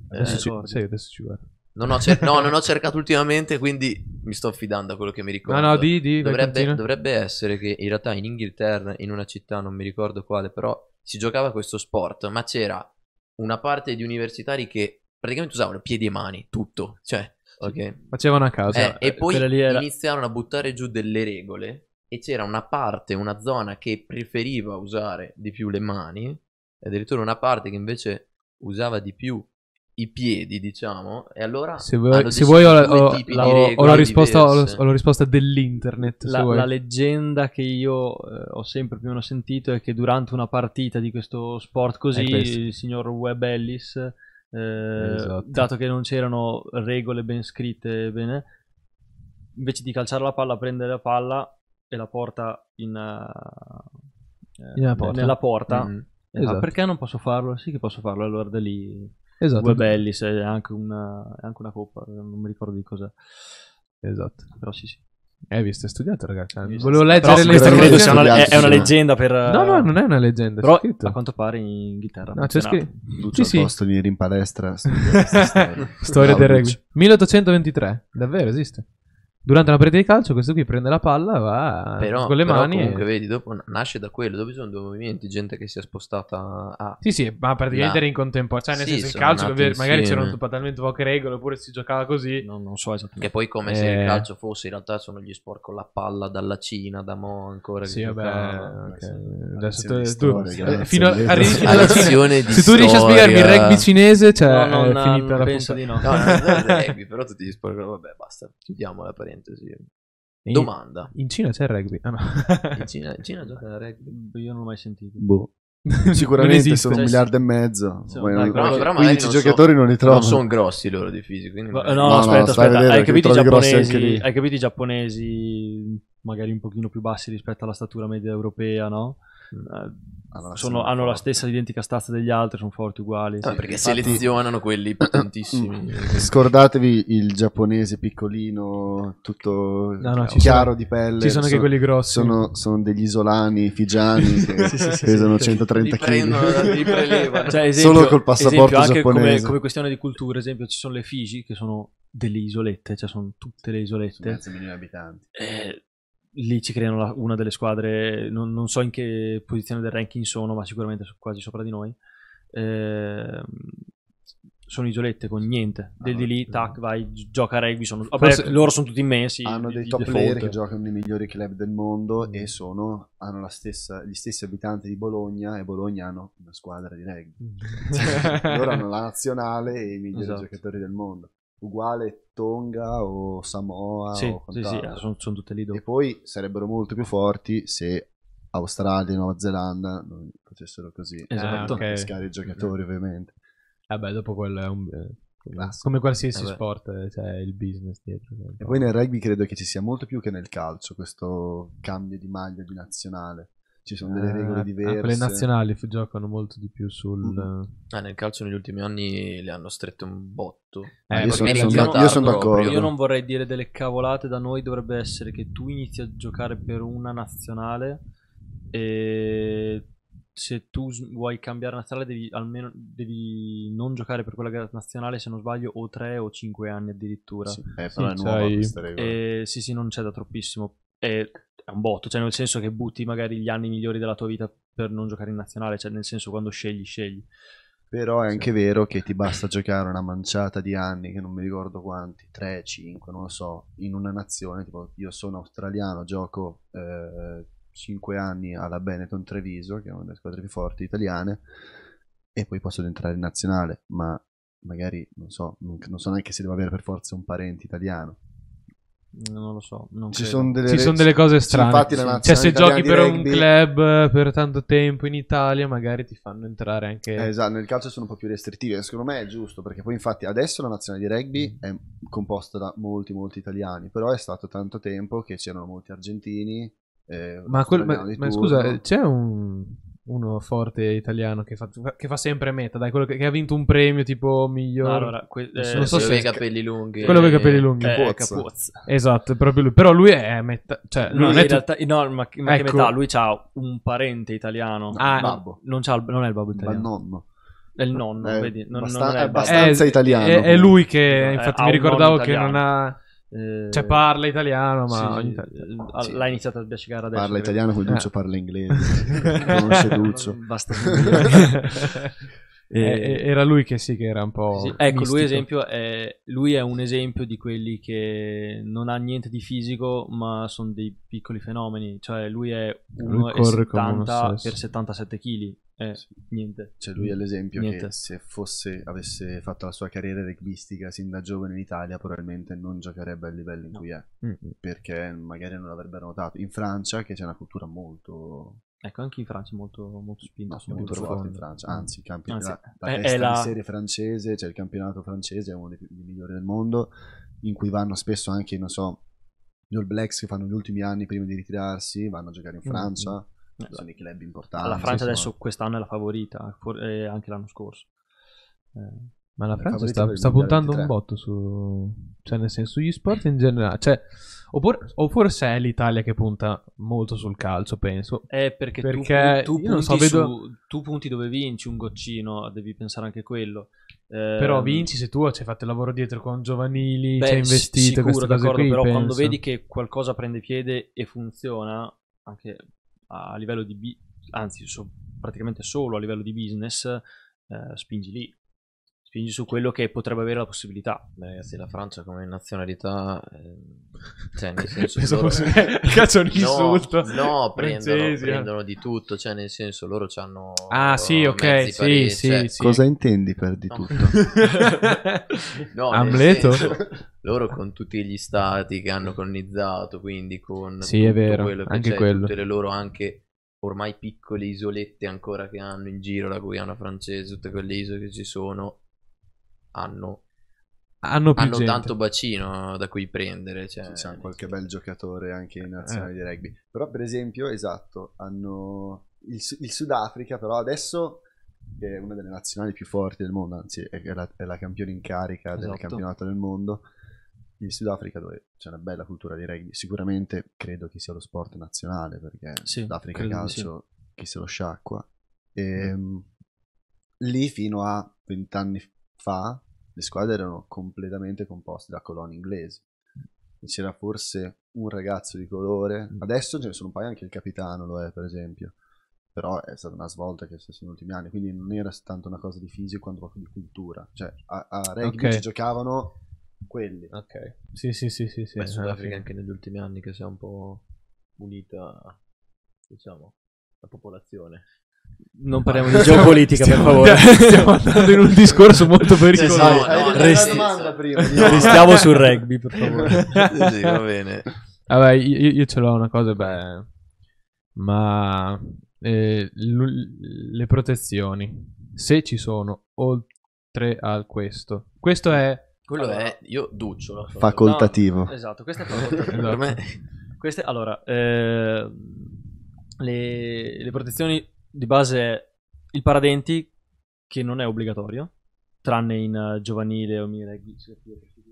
Adesso, eh, ci, no, boh. adesso ci guardo. Non ho, cer- no, non ho, cercato ultimamente, quindi mi sto affidando a quello che mi ricordo. No, no, di, di, dovrebbe, dovrebbe, essere che in realtà in Inghilterra, in una città, non mi ricordo quale, però si giocava questo sport, ma c'era una parte di universitari che praticamente usavano piedi e mani, tutto, cioè, okay. facevano a casa. Eh, e eh, poi era... iniziarono a buttare giù delle regole e c'era una parte, una zona che preferiva usare di più le mani, e addirittura una parte che invece usava di più i piedi, diciamo, e allora se vuoi, se vuoi ho, ho, la, ho, la risposta, ho, la, risposta, dell'internet. La, la leggenda che io eh, ho sempre più o meno sentito è che durante una partita di questo sport così, eh, il signor Web Ellis, eh, esatto. dato che non c'erano regole ben scritte, bene, invece di calciare la palla, prende la palla e la porta in, uh, eh, porta. nella porta. Mm. Esatto. Ah, perché non posso farlo? Sì che posso farlo, allora da lì esatto. due belli, se è anche, una, è anche una coppa, non mi ricordo di cos'è. Esatto. Però sì, sì. Eh, visto, hai studiato, ragazzi. visto. Volevo leggere le credo, credo sia una, è, è, una leggenda per. No, no, non è una leggenda. Però, a quanto pare in Inghilterra. No, c'è scritto. Lucio sì, posto di venire in palestra. Storia, storia del reggae 1823, davvero esiste. Durante una partita di calcio, questo qui prende la palla, va però, con le però mani. Comunque, e... vedi, dopo nasce da quello. Dopo ci sono due movimenti, gente che si è spostata a. Sì, sì, ma praticamente era in contemporanea. Cioè, nel sì, senso, il calcio magari insieme. c'erano totalmente poche regole, oppure si giocava così. No, non so esattamente. Che poi, come eh... se il eh. calcio fosse, in realtà sono gli sport con la palla dalla Cina, da Mo ancora. Sì, eh, vabbè. Okay. Adesso tu, eh, tu, fino a, a, alla Cina. Se tu riesci a spiegarmi il rugby cinese, cioè, no, non, è finita non la penso puntata. di no. No, non è il rugby, però tutti gli sport. Vabbè, basta, chiudiamo la parentesi parentesi. In, Domanda. In Cina c'è il rugby? Ah no. in, Cina, in Cina gioca il rugby? Boh, io non l'ho mai sentito. Boh. Sicuramente sono un cioè, miliardo e mezzo. Sì, Poi, però, però 15 non giocatori sono, non li trovo. Non sono grossi loro di fisico. No, no, no, aspetta, no, aspetta. hai, capito i giapponesi, hai capito i giapponesi magari un pochino più bassi rispetto alla statura media europea, no? Allora, sono, hanno la stessa identica stazza degli altri, sono forti uguali. Sì, perché infatti... selezionano quelli potentissimi. Mm. Scordatevi il giapponese piccolino, tutto no, no, chiaro sono, di pelle. Ci sono, sono anche quelli grossi. Sono, sono degli isolani, figiani, che pesano 130 kg. Cioè, Solo col passaporto esempio, giapponese. Come, come, questione di cultura, esempio, ci sono le Figi, che sono delle isolette, cioè sono tutte le isolette. 10 milioni di abitanti. Eh, lì ci creano la, una delle squadre, non, non, so in che posizione del ranking sono, ma sicuramente quasi sopra di noi. Eh, sono isolette con niente. Ah, di lì, tac, vai, gioca a rugby. Sono... Vabbè, loro sono tutti immensi. Hanno di, dei di top default. player che giocano nei migliori club del mondo mm. e sono, hanno stessa, gli stessi abitanti di Bologna e Bologna hanno una squadra di rugby. Mm. Cioè, loro hanno la nazionale e i migliori esatto. giocatori del mondo uguale Tonga o Samoa sì, o sì, sì, sono, ah, sono, tutte lì dopo. E poi sarebbero molto più forti se Australia e Nuova Zelanda non facessero così. Eh, esatto. Eh, okay. pescare i giocatori okay. ovviamente. Vabbè, eh dopo quello è un... Eh, Classico. Come qualsiasi eh sport eh, c'è cioè il business dietro. E poi nel rugby credo che ci sia molto più che nel calcio questo cambio di maglia di nazionale ci sono delle eh, regole ah, diverse. Eh, quelle nazionali giocano molto di più sul... Eh, nel calcio negli ultimi anni le hanno strette un botto. Eh, io, sono, io, sono, io sono d'accordo. Io non vorrei dire delle cavolate, da noi dovrebbe essere che tu inizi a giocare per una nazionale e se tu vuoi cambiare nazionale devi almeno devi non giocare per quella nazionale se non sbaglio o 3 o 5 anni addirittura sì, eh, però sì, è nuova cioè... eh, sì sì non c'è da troppissimo è, è un botto, cioè nel senso che butti magari gli anni migliori della tua vita per non giocare in nazionale, cioè nel senso quando scegli, scegli. Però è anche sì. vero che ti basta giocare una manciata di anni, che non mi ricordo quanti, 3, 5, non lo so, in una nazione, tipo io sono australiano, gioco eh, 5 anni alla Benetton Treviso, che è una delle squadre più forti italiane, e poi posso entrare in nazionale, ma magari non so, non, non so neanche se devo avere per forza un parente italiano non lo so. Non ci, sono delle, ci sono delle, cose strane. cioè, se giochi per rugby... un club per tanto tempo in Italia, magari ti fanno entrare anche. Eh, esatto, nel calcio sono un po' più restrittive. Secondo me è giusto perché poi, infatti, adesso la nazionale di rugby mm. è composta da molti, molti italiani. Però è stato tanto tempo che c'erano molti argentini. Eh, ma, quel, ma, ma scusa, c'è un uno forte italiano che fa, che fa sempre meta, dai, quello che, che, ha vinto un premio tipo miglior... No, allora, que- eh, so quello se... dei capelli lunghi. Quello eh, con i capelli lunghi. Eh, Capuzza. Capuzza. Esatto, proprio lui. Però lui è metà... Cioè, lui, è in tu... realtà... No, ma, ma ecco. che metà? Lui ha un parente italiano. Ah, babbo. Non, il, non, è il babbo italiano. Ma nonno. È il nonno, è eh, vedi. Non, basta- non è, è abbastanza è, eh, italiano. È, è, lui che, eh, infatti mi ricordavo che non ha eh, cioè parla italiano, ma sì, l'ha eh, sì. Ah, iniziato a piacere adesso. Parla eh. italiano, credo. poi Duccio eh. parla inglese. Conosce Duccio. Basta. E, era lui che sì, che era un po'. Sì, ecco, lui, esempio è, lui è un esempio di quelli che non ha niente di fisico, ma sono dei piccoli fenomeni. Cioè, lui è 1,70 per 77 kg. Eh, sì. niente. Cioè lui è mm. l'esempio niente. che se fosse, avesse fatto la sua carriera rugbystica sin da giovane in Italia probabilmente non giocherebbe al livello in no. cui è, mm-hmm. perché magari non l'avrebbero notato. In Francia che c'è una cultura molto... Ecco, anche in Francia è molto, molto spinta. No, molto forte in Francia, anzi, il anzi, la, la, è, è la... serie francese, cioè il campionato francese è uno dei, dei migliori del mondo, in cui vanno spesso anche, non so, gli All Blacks che fanno gli ultimi anni prima di ritirarsi, vanno a giocare in mm, Francia. Mm-hmm eh, sono i club importanti. La Francia adesso sono... quest'anno è la favorita, e eh, anche l'anno scorso. Eh, ma la Francia sta, sta puntando un botto su, cioè nel senso sugli sport in generale, cioè, oppure, o forse è l'Italia che punta molto sul calcio, penso. È perché, perché tu, tu, punti so, vedo... su, tu, punti dove vinci un goccino, devi pensare anche a quello. Eh, però vinci se tu ci hai fatto il lavoro dietro con giovanili, beh, ci hai investito, sicuro, queste cose qui, però penso. quando vedi che qualcosa prende piede e funziona, anche a livello di, anzi so, praticamente solo a livello di business, eh, spingi lì quindi su quello che potrebbe avere la possibilità. Ragazzi, la Francia come nazionalità, eh, cioè nel senso. loro... cazzo è un insulto. No, no prendono, prendono, di tutto, cioè nel senso loro hanno. Ah, eh, sì, ok. Cioè, sì, sì, cioè, sì, Cosa intendi per di tutto? no, Amleto? Senso, loro con tutti gli stati che hanno colonizzato, quindi con. Sì, è vero. Quello anche c'è, quello. Tutte le loro anche ormai piccole isolette ancora che hanno in giro la Guyana francese, tutte quelle isole che ci sono hanno, hanno, hanno tanto bacino da cui prendere. Cioè... C'è cioè, qualche bel giocatore anche in eh. nazionale eh. di rugby. Però, per esempio, esatto, hanno il, il Sudafrica, però adesso che è una delle nazionali più forti del mondo, anzi è la, è la campione in carica esatto. del campionato del mondo. Il Sudafrica dove c'è una bella cultura di rugby, sicuramente credo che sia lo sport nazionale perché sì, Sudafrica calcio sì. chi se lo sciacqua. E, mm. Ehm, lì fino a vent'anni fa le squadre erano completamente composte da coloni inglesi. E c'era forse un ragazzo di colore, mm. adesso ce ne sono un paio, anche il capitano lo è per esempio, però è stata una svolta che è stata negli ultimi anni, quindi non era tanto una cosa di fisico quanto proprio di cultura. Cioè a, a rugby okay. ci giocavano quelli. Ok, sì sì sì sì. sì Beh, Sudafrica anche negli ultimi anni che si è un po' unita, diciamo, la popolazione non parliamo di geopolitica, per favore. Stiamo andando in un discorso molto pericoloso. Esatto, no, no, resti... prima, no. Diciamo. Restiamo sul rugby, per favore. sì, va bene. Vabbè, io, io, ce l'ho una cosa, beh, ma eh, le protezioni, se ci sono oltre a questo, questo è... Quello allora, è, io duccio. Facoltativo. esatto, questo è facoltativo. Per me... Esatto. Queste, allora, eh, le, le protezioni di base il paradenti, che non è obbligatorio, tranne in uh, giovanile o minore. Cioè,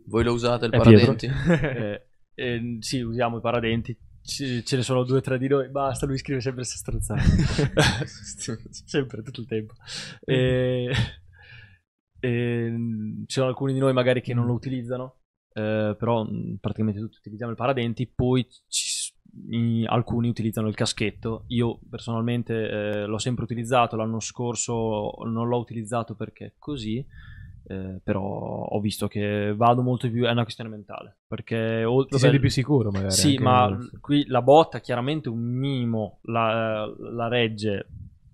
Voi lo usate il è paradenti? eh, eh, sì, usiamo i paradenti. ce ne sono due o tre di noi. Basta, lui scrive sempre se strozzare. sempre, tutto il tempo. E, mm. e, eh, ehm, ci sono alcuni di noi magari che non lo utilizzano, eh, però mm, praticamente tutti utilizziamo il paradenti. Poi ci alcuni utilizzano il caschetto. Io personalmente eh, l'ho sempre utilizzato, l'anno scorso non l'ho utilizzato perché così. Eh, però ho visto che vado molto più è una questione mentale perché oltre ti senti più sicuro magari sì ma qui la botta chiaramente un minimo la, la regge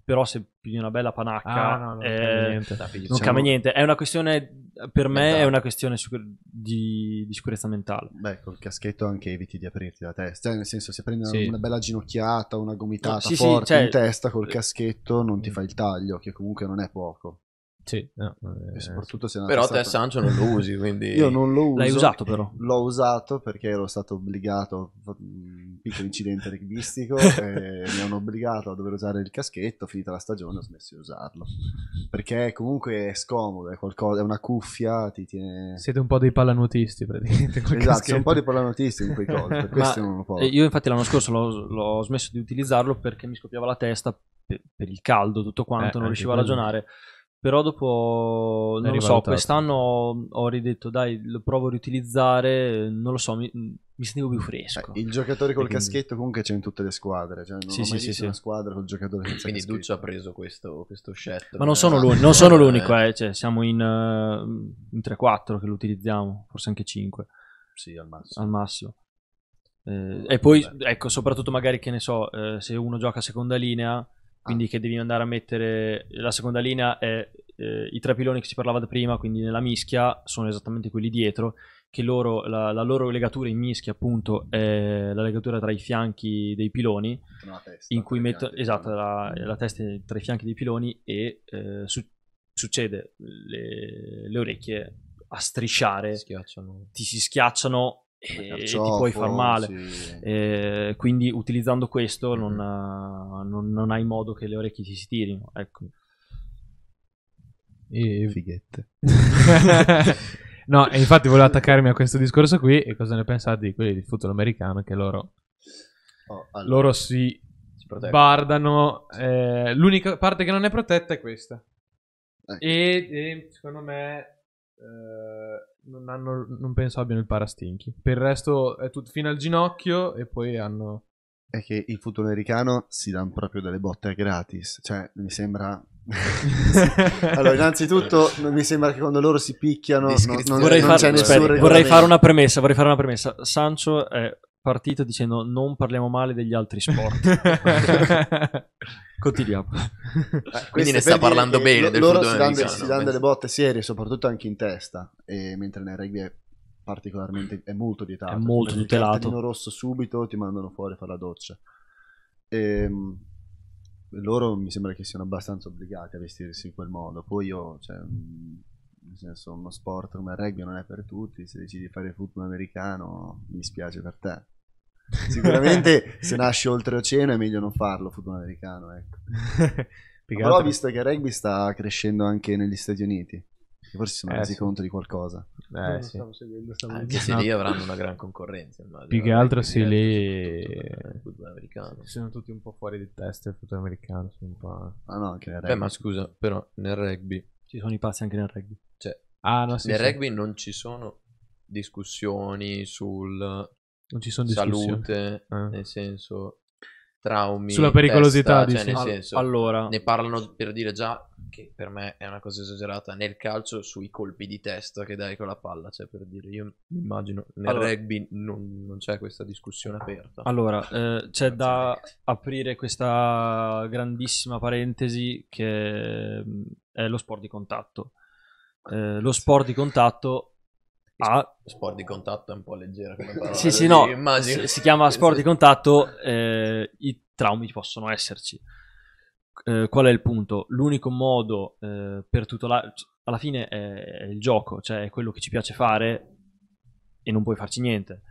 però se pigli una bella panacca ah, no, no, eh, niente, non cambia niente. È una questione, per me esatto. è una questione di, di, sicurezza mentale. Beh, col caschetto anche eviti di aprirti la testa, cioè, nel senso se prendi sì. una bella ginocchiata, una gomitata sì, forte sì, cioè... in testa col eh, caschetto non ti eh. fai il taglio, che comunque non è poco. Sì, no, e eh, soprattutto se però te Sancho non lo usi, quindi... Io non lo uso. L'hai usato però? L'ho usato perché ero stato obbligato, un piccolo incidente rugbyistico, mi hanno obbligato a dover usare il caschetto, finita la stagione ho smesso di usarlo. Perché comunque è scomodo, è, qualcosa, è una cuffia, ti tiene... Siete un po' dei pallanotisti praticamente. Esatto, siete un po' dei pallanotisti in quei cose, per questo non lo posso. Io infatti l'anno scorso l'ho, l'ho, smesso di utilizzarlo perché mi scoppiava la testa per, per il caldo, tutto quanto, eh, non riuscivo a ragionare. Quello però dopo, non lo so, quest'anno ho, ho ridetto, dai, lo provo a riutilizzare, non lo so, mi, mi sentivo più fresco. Eh, il giocatore col quindi... caschetto comunque c'è in tutte le squadre, cioè non sì, sì, sì, una sì. squadra col giocatore senza Quindi caschetto. Duccio ha preso questo, questo scelto. Ma non sono, l'unico, non sono eh. l'unico eh, cioè, siamo in, eh, in 3-4 che lo utilizziamo, forse anche 5. Sì, al massimo. Al massimo. Eh, e poi, Beh. ecco, soprattutto magari che ne so, eh, se uno gioca a seconda linea quindi ah. che devi andare a mettere la seconda linea è eh, i tre piloni che si parlava prima, quindi nella mischia sono esattamente quelli dietro, che loro, la, la, loro legatura in mischia appunto è la legatura tra i fianchi dei piloni, testa, in cui metto, esatto, la, mm. la, testa tra i fianchi dei piloni e eh, su, succede le, le, orecchie a strisciare, schiacciano. ti si schiacciano e, gioco, ti puoi far male. Sì. Eh, quindi utilizzando questo non, mm. non, non, hai modo che le orecchie ti si tirino. Ecco. E... Fighette. no, e infatti volevo attaccarmi a questo discorso qui e cosa ne pensate di quelli di football americano che loro, oh, allora. loro si, si bardano. Eh, l'unica parte che non è protetta è questa. Eh. E, e, secondo me... Eh, non, hanno, non penso abbiano il parastinchi. Per il resto è tutto fino al ginocchio e poi hanno... È che il futuro americano si danno proprio delle botte gratis, cioè mi sembra allora, innanzitutto, non mi sembra che quando loro si picchiano, no, non, vorrei, non far, aspetta, vorrei, fare una premessa, vorrei, fare una premessa. Sancho è partito dicendo non parliamo male degli altri sport. Continuiamo. Eh, Quindi ne sta parlando bene del loro si danno, Si danno delle botte serie, soprattutto anche in testa, e mentre nel rugby è particolarmente è molto vietato. È molto tutelato. Il rosso subito ti mandano fuori a fare la doccia. E, ehm, loro mi sembra che siano abbastanza obbligati a vestirsi in quel modo. Poi io, cioè, mm, nel senso, uno sport come il rugby non è per tutti. Se decidi di fare il football americano, mi spiace per te. Sicuramente se nasci oltreoceano è meglio non farlo, football americano. Ecco. Però ho visto che il rugby sta crescendo anche negli Stati Uniti. Forse si sono eh, resi sì. conto di qualcosa. Eh, sì. seguendo, anche se lì avranno una gran concorrenza. Immagino. Più che altro se lì... Sono tutti un po' fuori di testa il football americano. Ah no, anche nel rugby. Beh, ma scusa, però nel rugby... Ci sono i passi anche nel rugby. Cioè, ah, no, sì, nel sì. rugby non ci sono discussioni sul non ci sono salute, eh. nel senso traumi. Sulla pericolosità, testa, cioè, nel senso, allora. ne parlano per dire già che per me è una cosa esagerata nel calcio sui colpi di testa che dai con la palla, cioè per dire io mi immagino nel allora, rugby non, non, c'è questa discussione aperta. Allora, eh, c'è da aprire questa grandissima parentesi che mm, è lo sport di contatto. Eh, lo sport di contatto Ah. Sport di contatto è un po' leggera come parola. sì, sì, no, si, si chiama sport di contatto, eh, i traumi possono esserci. Eh, qual è il punto? L'unico modo eh, per tutelare, alla fine è, è, il gioco, cioè è quello che ci piace fare e non puoi farci niente.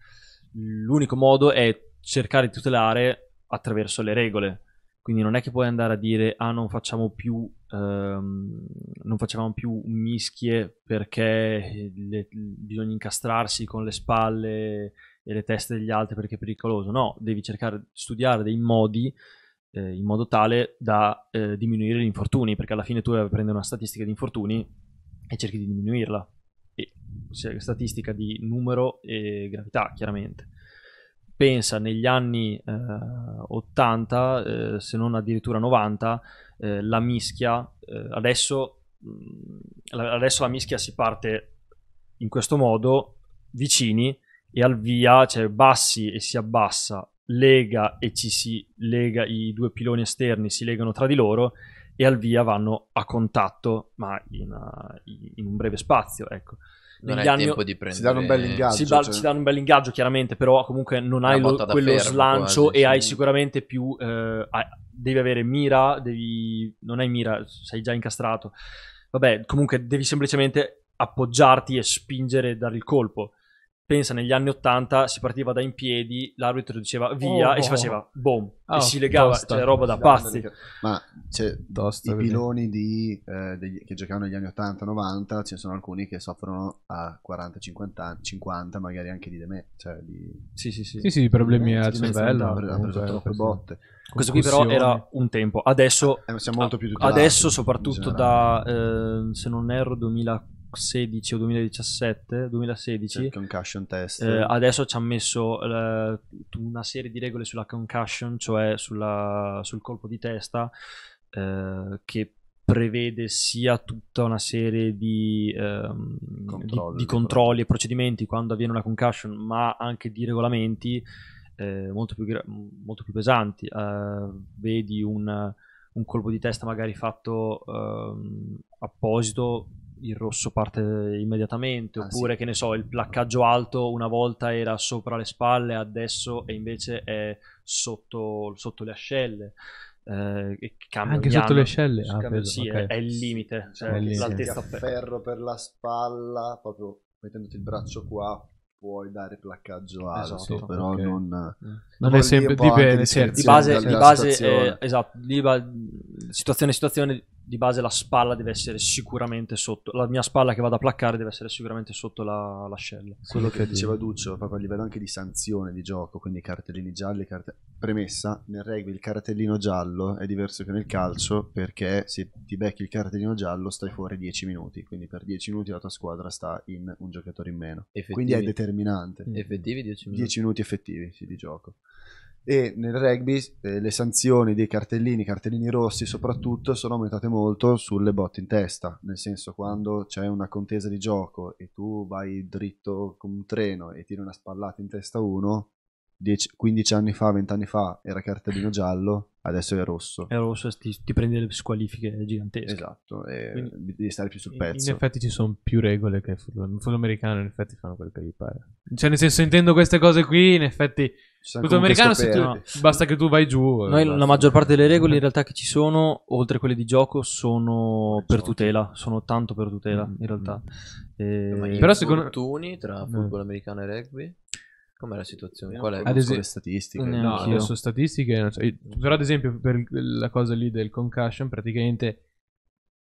L'unico modo è cercare di tutelare attraverso le regole. Quindi non è che puoi andare a dire ah non facciamo più Um, non facevamo più mischie perché eh, le, bisogna incastrarsi con le spalle e le teste degli altri perché è pericoloso. No, devi cercare di studiare dei modi eh, in modo tale da eh, diminuire gli infortuni, perché alla fine tu devi prendere una statistica di infortuni e cerchi di diminuirla. E cioè, statistica di numero e gravità, chiaramente pensa negli anni eh, 80, eh, se non addirittura 90, eh, la mischia, eh, adesso, mh, mm, adesso, la mischia si parte in questo modo, vicini e al via, cioè bassi e si abbassa, lega e ci si lega, i due piloni esterni si legano tra di loro e al via vanno a contatto, ma in, eh, in un breve spazio, ecco non hai anni... tempo di prendere si danno un bel ingaggio, si, ba- cioè... si danno un bel ingaggio chiaramente però comunque non hai lo, quello slancio quasi, e sì. hai sicuramente più eh, devi avere mira devi non hai mira sei già incastrato vabbè comunque devi semplicemente appoggiarti e spingere e dare il colpo pensa negli anni 80 si partiva da in piedi, l'arbitro diceva via oh, e si oh, faceva oh. boom oh, e ah, si legava, tosta, cioè roba da pazzi. Ma c'è tosta, i piloni di, eh, degli, che giocavano negli anni 80-90, ce ne sono alcuni che soffrono a 40-50 50, magari anche di me, cioè di... Sì, sì, sì. Sì, sì, problemi al cervello, ha preso troppe botte. Questo qui però era un tempo, adesso, eh, siamo molto più tutelati, adesso soprattutto da, eh, se non erro, 2004 2016 o 2017, 2016, il concussion test. Eh, adesso ci ha messo eh, una serie di regole sulla concussion, cioè sulla, sul colpo di testa, eh, che prevede sia tutta una serie di, ehm, controlli, di, di controlli e procedimenti quando avviene una concussion, ma anche di regolamenti eh, molto, più, molto, più, pesanti. Eh, vedi un, un, colpo di testa magari fatto ehm, apposito il rosso parte immediatamente, ah, oppure sì. che ne so, il placcaggio alto una volta era sopra le spalle, adesso è invece è sotto, sotto le ascelle. Eh, anche sotto le ascelle ah, cambia, sì, okay. è, è, il limite, cioè, è il limite. l'altezza sì. ferro per la spalla, proprio mettendoti il braccio qua puoi dare placcaggio alto, esatto, però okay. non, eh. non, è sempre dipende, di base, di base eh, esatto, di ba- situazione situazione di base la spalla deve essere sicuramente sotto, la mia spalla che vado a placcare deve essere sicuramente sotto la, l'ascella. Sì, Quello che diceva mm. Duccio, proprio a livello anche di sanzione di gioco, quindi cartellini gialli, carte... premessa, nel rugby il cartellino giallo è diverso che nel calcio perché se ti becchi il cartellino giallo stai fuori 10 minuti, quindi per 10 minuti la tua squadra sta in un giocatore in meno. Effettivi. Quindi è determinante. Effettivi 10 minuti. 10 minuti effettivi sì, di gioco e nel rugby eh, le sanzioni dei cartellini, cartellini rossi soprattutto, sono aumentate molto sulle botte in testa, nel senso quando c'è una contesa di gioco e tu vai dritto con un treno e tiri una spallata in testa a uno, 10, 15 anni fa, 20 anni fa era cartellino giallo, adesso è rosso. È rosso e ti, ti prende le squalifiche gigantesche. Esatto, Quindi, devi stare più sul pezzo. In, effetti ci sono più regole che il football, americano in effetti fanno quello che gli pare. Cioè nel senso intendo queste cose qui, in effetti tutto cioè, americano se tu, no. basta che tu vai giù. Noi, basta. la maggior parte delle regole in realtà che ci sono, oltre a quelle di gioco, sono per tutela, sono tanto per tutela mm-hmm. in realtà. Mm. E... Eh, Ma però secondo me tra mm. football americano e rugby Com'è la situazione? Qual è ad esempio, le statistiche? Mm, no, adesso statistiche, so. però ad esempio per la cosa lì del concussion praticamente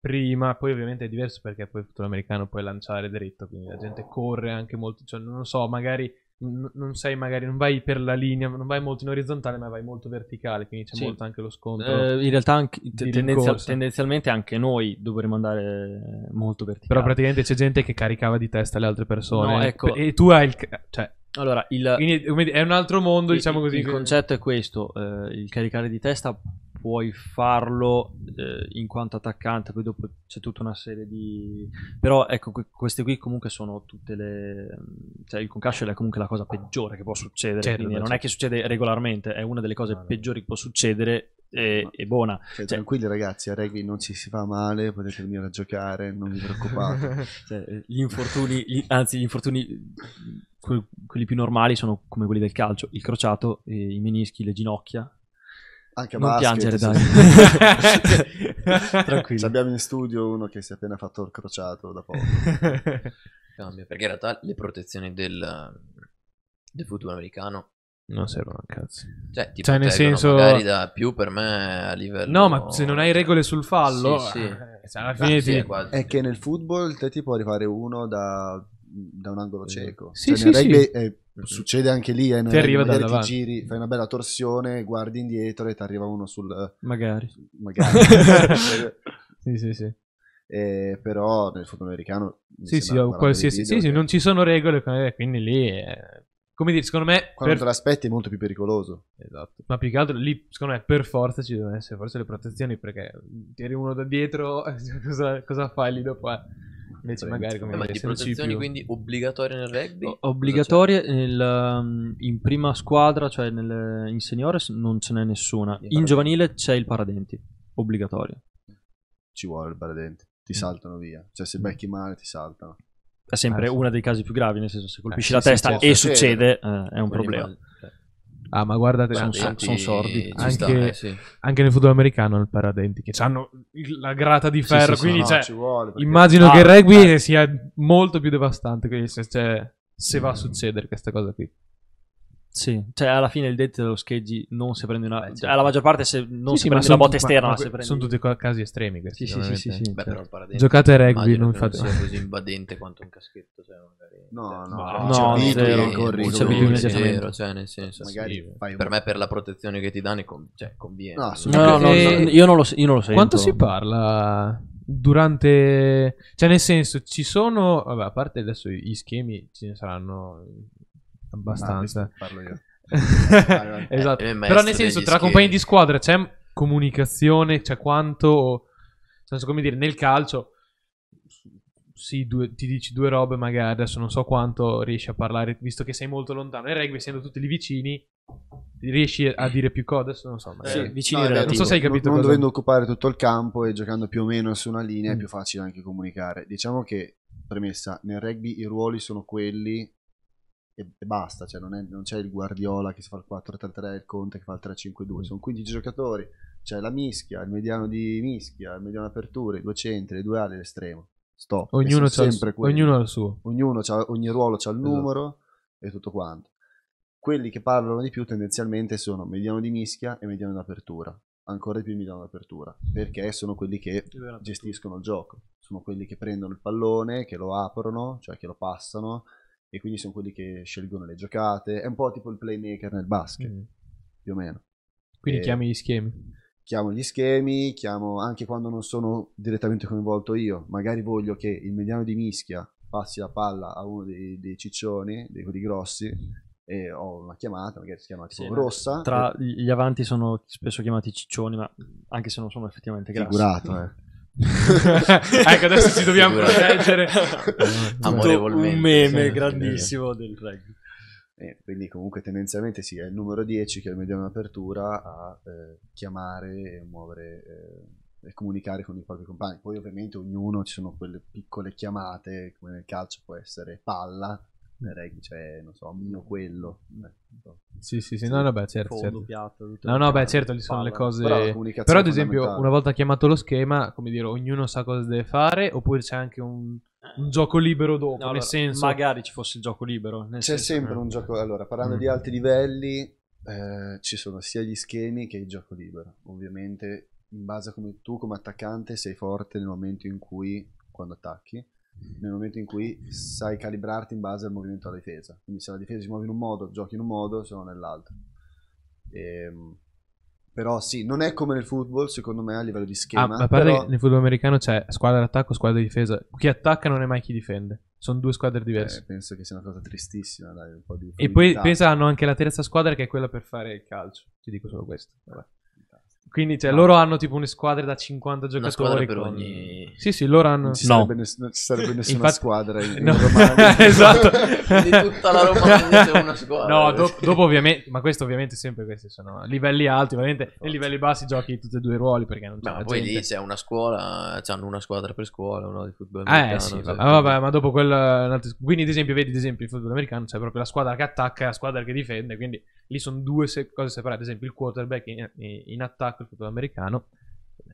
prima, poi ovviamente è diverso perché poi tutto futuro americano puoi lanciare dritto, quindi la gente corre anche molto, cioè non so, magari n- non sei magari, non vai per la linea, non vai molto in orizzontale, ma vai molto verticale, quindi c'è sì. molto anche lo scontro. Eh, in realtà anche, tendenzial- tendenzialmente anche noi dovremmo andare molto verticale. Però praticamente c'è gente che caricava di testa le altre persone. No, ecco. E tu hai il... Cioè, allora, il, quindi è un altro mondo, il, diciamo così. Il concetto è questo, eh, il caricare di testa puoi farlo eh, in quanto attaccante, poi dopo c'è tutta una serie di... però ecco, que- queste qui comunque sono tutte le... cioè il concussion è comunque la cosa peggiore che può succedere, certo, quindi non certo. è che succede regolarmente, è una delle cose allora. peggiori che può succedere e, e buona. Cioè, cioè, tranquilli ragazzi, a rugby non ci si fa male, potete venire a giocare, non vi preoccupate. cioè, gli infortuni, gli, anzi gli infortuni quelli più normali sono come quelli del calcio, il crociato, eh, i menischi, le ginocchia, anche non basket, piangere, dai. Tranquillo. Abbiamo in studio uno che si è appena fatto il crociato da poco. Cambia, perché in realtà le protezioni del, del futuro americano non servono a cazzo. Cioè, ti cioè, nel senso... magari da più per me a livello... No, ma se non hai regole sul fallo... Sì, sì. Eh, cioè, alla fine ti... sì, è che nel football te ti può arrivare uno da, da un angolo cieco. Sì, cioè, sì, sì. è Mhm. Succede anche lì, eh, ti arriva magari ti giri, fai una bella torsione, guardi indietro e ti arriva uno sul... Eh, magari. Magari. sì, sì, sì. Eh, però nel football americano... Sì, sì, qualsiasi... Sì, che... sì, non ci sono regole, quindi eh, lì... È... Eh, come dire, secondo me... Quando per... te l'aspetti è molto più pericoloso. Esatto. Ma più che altro lì, secondo me, per forza ci devono essere forse le protezioni, perché tiri uno da dietro, cosa, cosa fai lì dopo? Eh? Invece magari come ma di protezioni più... quindi obbligatorie nel rugby? O- obbligatorie nel, um, in prima squadra, cioè nel, in seniore non ce n'è nessuna. In giovanile c'è il paradenti, obbligatorio. Ci vuole il paradenti, ti mm. saltano via. Cioè se mm. becchi male ti saltano. È sempre eh, uno dei casi più gravi, nel senso se eh, colpisci eh, la sì, testa sì, e succede, succede eh, è un problema. Male. Ah, ma guardate, sono, denti, sono sordi. Anche, sta, eh, sì. anche, nel football americano il paradenti, che hanno la grata di ferro. Sì, sì, quindi cioè, no, vuole, perché... immagino ah, che il ah, rugby eh. sia molto più devastante quindi, se, cioè, se va a succedere questa cosa qui. Sì, cioè alla fine il dente lo scheggi non se prende una... Beh, cioè, alla maggior parte se non sì, si sì, prende una botta esterna, ma, prende... Sono tutti casi estremi questi, sì, sì, sì, sì, Beh, cioè. però il Giocate rugby, non fate... Non sia così invadente quanto un caschetto, cioè magari... No, cioè, no, no, no, cioè, no, no, no, no, cioè, immediatamente. Cioè, cioè, cioè, nel senso, magari sì, fai per me per la protezione che ti danno con... cioè, conviene. No, no, no, io non lo, io non lo sento. Quanto si parla durante... Cioè, nel senso, ci sono... Vabbè, a parte adesso gli schemi, ce ne saranno abbastanza. Ah, parlo io. esatto. Eh, eh, Però nel senso, tra compagni di squadra c'è comunicazione, c'è quanto... Senso, come dire, nel calcio sì, due, ti dici due robe magari, adesso non so quanto riesci a parlare, visto che sei molto lontano. Nel rugby, essendo tutti lì vicini, riesci a dire più cose, adesso non so. Magari. Sì, eh, vicini no, relativo. Non so se hai capito. Non, non dovendo occupare tutto il campo e giocando più o meno su una linea mm. è più facile anche comunicare. Diciamo che, premessa, nel rugby i ruoli sono quelli e, e basta, cioè non, è, non, c'è il Guardiola che si fa il 4-3-3, il Conte che fa il 3-5-2, mm. sono 15 giocatori, c'è la mischia, il mediano di mischia, il mediano apertura, i due centri, le due ali, all'estremo. Stop. Ognuno, c'ha sempre il, ognuno ha il suo. Ognuno c'ha, ogni ruolo ha il esatto. numero esatto. e tutto quanto. Quelli che parlano di più tendenzialmente sono mediano di mischia e mediano d'apertura. Ancora di più mediano d'apertura, perché sono quelli che gestiscono il gioco. Sono quelli che prendono il pallone, che lo aprono, cioè che lo passano, e quindi sono quelli che scelgono le giocate. È un po' tipo il playmaker nel basket, mm. più o meno. Quindi e chiami gli schemi? Chiamo gli schemi, chiamo anche quando non sono direttamente coinvolto io. Magari voglio che il mediano di mischia passi la palla a uno dei, dei ciccioni, dei quelli grossi, e ho una chiamata, magari si chiama tipo sì, rossa. Tra e... gli avanti sono spesso chiamati ciccioni, ma anche se non sono effettivamente grassi. Figurato, eh. ecco, adesso ci dobbiamo proteggere. Amorevolmente. Un meme certo, certo. grandissimo del rugby. Eh, quindi comunque tendenzialmente sì, è il numero 10 che è il mediano apertura a eh, chiamare e muovere eh, e comunicare con i propri compagni. Poi ovviamente ognuno ci sono quelle piccole chiamate, come nel calcio può essere palla, eh, reggae, cioè, non so, mio quello. So. Sì, sì, sì, no, no, beh, certo, Fondo, certo. Piatto, no, no, beh, certo, lì sono le cose... Però, Però ad esempio, una volta chiamato lo schema, come dire, ognuno sa cosa deve fare, oppure c'è anche un un gioco libero dopo, no, nel allora, senso... Magari ci fosse il gioco libero. C'è senso, sempre no. un gioco... Allora, parlando mm. di alti livelli, eh, ci sono sia gli schemi che il gioco libero. Ovviamente, in base a come tu, come attaccante, sei forte nel momento in cui, quando attacchi, nel momento in cui sai calibrarti in base al movimento della difesa. Quindi se la difesa si muove in un modo, giochi in un modo, se no nell'altro. E, ehm, però sì, non è come nel football, secondo me, a livello di schema. Ah, a parte però... che nel football americano c'è squadra d'attacco, squadra di difesa. Chi attacca non è mai chi difende. Sono due squadre diverse. Eh, penso che sia una cosa tristissima, dai, un po' di... E poi pensano anche la terza squadra che è quella per fare il calcio. Ti dico solo questo. Vabbè. Quindi cioè, no. loro hanno tipo una squadra da 50 giocatori. Una squadra per con... ogni... Sì, sì, loro hanno... Ci no. Ness- non ci sarebbe nessuna Infatti... squadra in no. Romagna. esatto. Di tutta la Romagna c'è una squadra. No, do- dopo ovviamente... Ma questo ovviamente sempre questi sono livelli alti. Ovviamente nei livelli bassi giochi tutti e due i ruoli perché non c'è Ma poi gente. lì c'è una scuola, hanno una squadra per scuola, uno di football eh, americano. Eh sì, vabbè, vabbè, ma dopo quel... Quindi ad esempio, vedi ad esempio in football americano c'è proprio la squadra che attacca e la squadra che difende, quindi lì sono due se- cose separate. Ad esempio il quarterback in, in attacco attacco sudamericano,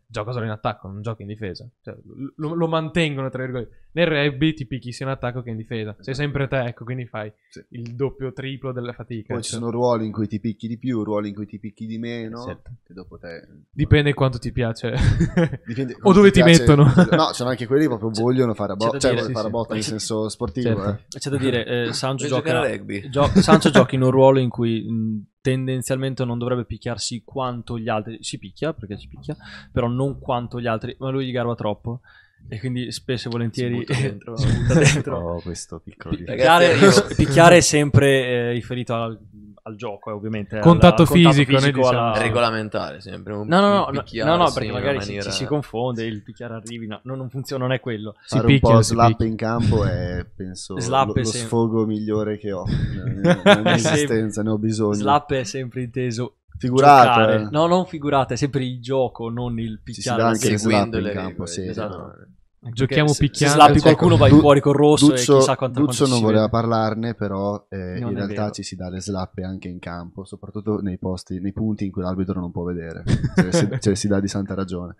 gioca solo in attacco, non gioca in difesa. Cioè, lo, lo, mantengono, tra virgolette. Nel rugby ti picchi sia in attacco che in difesa. Sei esatto. sempre te, ecco, quindi fai sì. il doppio triplo della fatica. Poi ci ecco. sono ruoli in cui ti picchi di più, ruoli in cui ti picchi di meno. Certo. Te... Dipende quanto ti piace. Dipende, o dove ti, ti mettono. no, c'è anche quelli che proprio c'è, vogliono fare a botta, cioè, sì, sì. botta nel senso sportivo. Certo. Eh. C'è da dire, eh, Sancho gioca, gioca, in un ruolo in cui... Mh, tendenzialmente non dovrebbe picchiarsi quanto gli altri, si picchia perché si picchia, però non quanto gli altri, ma lui gli garba troppo e quindi spesso e volentieri si butta dentro, si butta dentro. oh, questo piccolo P- picchiare, io... picchiare è sempre eh, riferito al al gioco, eh, ovviamente. Contatto, al, fisico, contatto fisico alla... Diciamo. regolamentare sempre. No, no, no, no, no, perché magari maniera... si, si, confonde, il picchiare arrivi, no, non funziona, non è quello. Si Fare picchia, un po' slap picchia. in campo è, penso, slap lo, è lo sfogo migliore che ho nell'esistenza, ne ho bisogno. Slap è sempre inteso Figurate. Eh. No, non figurate, è sempre il gioco, non il picchiare. Ci si dà anche seguendo in campo, sì, esatto. Anche Giochiamo picchiando. Se slappi cioè, qualcuno ecco, vai du- fuori col rosso Duzzo, e chissà quanta Duzzo non voleva vede. parlarne, però eh, in realtà ci si dà le slappe anche in campo, soprattutto nei posti, nei punti in cui l'arbitro non può vedere. ce, le si, ce le si dà di santa ragione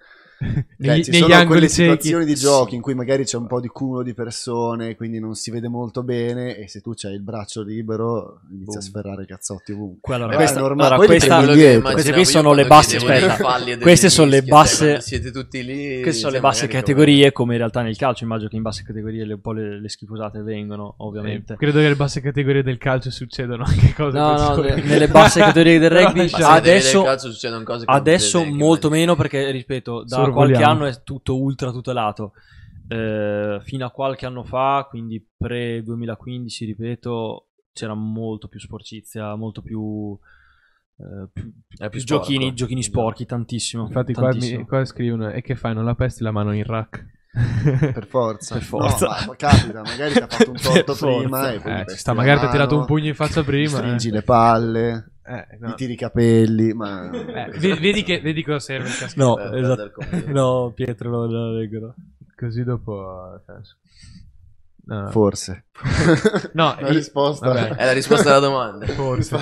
negli angoli sono quelle situazioni di giochi in cui magari c'è un po' di cumulo di persone, quindi non si vede molto bene. E se tu c'hai il braccio libero, inizi a sferrare cazzotti ovunque. Allora, questa, è normale. Allora, questa, queste qui sono le basse. Aspetta, queste sono le basse. Siete tutti lì. Queste sono le basse categorie, come in realtà nel calcio. Immagino che in basse categorie le, un po' le, le schifosate vengono, ovviamente. Eh, credo che le basse categorie del calcio succedano anche cose. No, no, nelle basse categorie del rugby adesso, adesso molto meno perché ripeto, da da qualche anno è tutto ultra tutelato. Eh, fino a qualche anno fa, quindi pre-2015, ripeto, c'era molto più sporcizia, molto più... Eh, più, più giochini, giochini sporchi, tantissimo. Infatti, tantissimo. Qua, mi, qua scrivono: E che fai? Non la pesti la mano in rack? per forza, per forza. No, ma capita, magari ti ha fatto un torto prima e poi eh, sta, magari ti ha tirato un pugno in faccia prima. Stringi eh. le palle, eh, no. ti tiri i capelli. Ma... Eh, vedi, che, vedi cosa serve il caschetto. No, eh, da, esatto. no Pietro lo, lo leggo. Così dopo. No. Forse. no, la risposta. Vabbè. È la risposta alla domanda. Forse.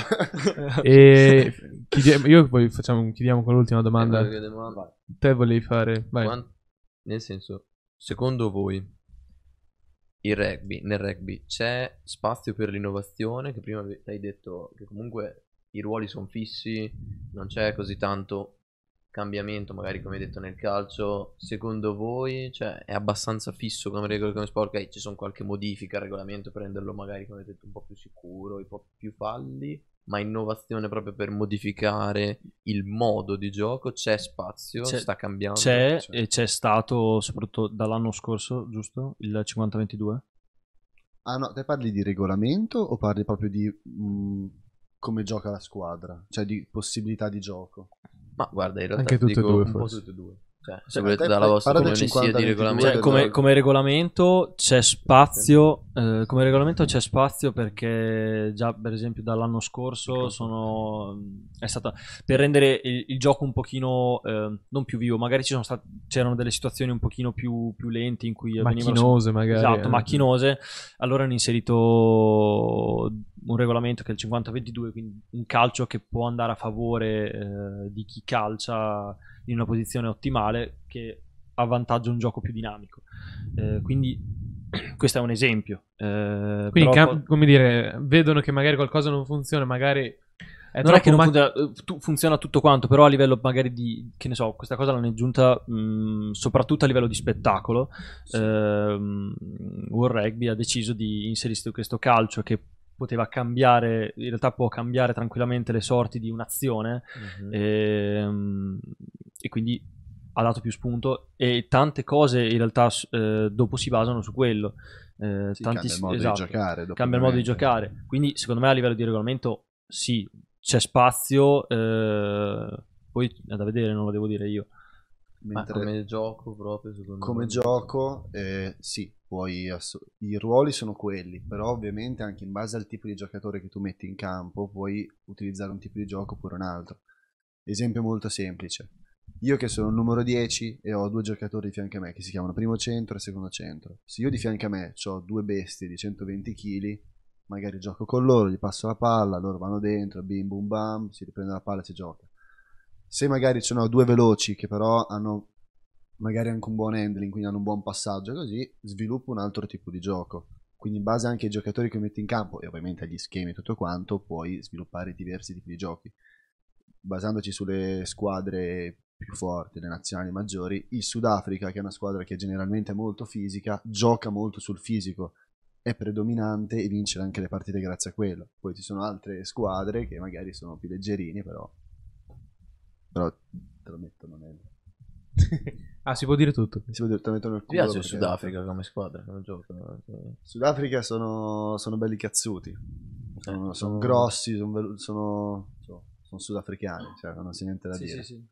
e chiediamo, io poi facciamo, chiediamo con l'ultima domanda. Eh, Te volevi fare... Vai. Nel senso, Secondo voi rugby, nel rugby c'è spazio per l'innovazione? Che prima hai detto che comunque i ruoli sono fissi, non c'è così tanto cambiamento, magari come hai detto nel calcio. Secondo voi cioè, è abbastanza fisso come regola, come sport? Okay, ci sono qualche modifica al regolamento per renderlo magari, come hai detto, un po' più sicuro, un po' più falli? ma innovazione proprio per modificare il modo di gioco, c'è spazio, c'è, sta cambiando. C'è, c'è, e c'è stato soprattutto dall'anno scorso, giusto? Il 50-22? Ah no, te parli di regolamento o parli proprio di mh, mm, come gioca la squadra? Cioè di possibilità di gioco? Ma guarda, in realtà Anche tutte e due, forse. tutte e due. Okay. Eh, Se cioè, volete dalla la vostra cioè, come del di regolamento. Cioè, come, come, regolamento c'è spazio. Okay. Eh, come regolamento c'è spazio perché già, per esempio, dall'anno scorso okay. sono. È stata. Per rendere il, il gioco un pochino eh, non più vivo, magari stat- c'erano delle situazioni un pochino più, più lenti in cui macchinose, venivano, magari. Esatto, eh. macchinose. Allora hanno inserito un regolamento che è il 50-22, quindi un calcio che può andare a favore eh, di chi calcia in una posizione ottimale che avvantaggia un gioco più dinamico. Eh, quindi questo è un esempio. Eh, quindi, cam- come dire, vedono che magari qualcosa non funziona, magari è non è che non funziona, eh, funziona, tutto quanto, però a livello magari di, che ne so, questa cosa l'hanno aggiunta mh, soprattutto a livello di spettacolo. Sì. Eh, World Rugby ha deciso di inserire questo calcio che poteva cambiare, in realtà può cambiare tranquillamente le sorti di un'azione. Mm-hmm. E, ehm, mh, e quindi ha dato più spunto e tante cose in realtà eh, dopo si basano su quello. Eh, sì, tanti, cambia il modo esatto, di giocare. Cambia il modo di giocare. Quindi secondo me a livello di regolamento sì, c'è spazio, eh, poi è da vedere, non lo devo dire io. Mentre, come gioco proprio secondo come me. gioco eh, sì puoi ass- i ruoli sono quelli però ovviamente anche in base al tipo di giocatore che tu metti in campo puoi utilizzare un tipo di gioco oppure un altro esempio molto semplice io che sono il numero 10 e ho due giocatori di fianco a me che si chiamano primo centro e secondo centro. Se io di fianco a me ho due bestie di 120 kg, magari gioco con loro, gli passo la palla, loro vanno dentro, bim bum bam, si riprende la palla e si gioca. Se magari ce ne ho due veloci che però hanno magari anche un buon handling, quindi hanno un buon passaggio, così sviluppo un altro tipo di gioco. Quindi in base anche ai giocatori che metti in campo e ovviamente agli schemi e tutto quanto, puoi sviluppare diversi tipi di giochi. Basandoci sulle squadre più forte, le nazionali maggiori, il Sudafrica, che è una squadra che è generalmente è molto fisica, gioca molto sul fisico, è predominante e vince anche le partite grazie a quello. Poi ci sono altre squadre che magari sono più leggerini, però, però te lo mettono nel... ah, si può dire tutto. Si può dire, te lo mettono nel culo. Mi piace il Sudafrica come squadra, come gioco. Sudafrica sono, sono belli cazzuti, sono, eh, sono... grossi, sono, sono, sono sudafricani, cioè non c'è niente da sì, dire. Sì, sì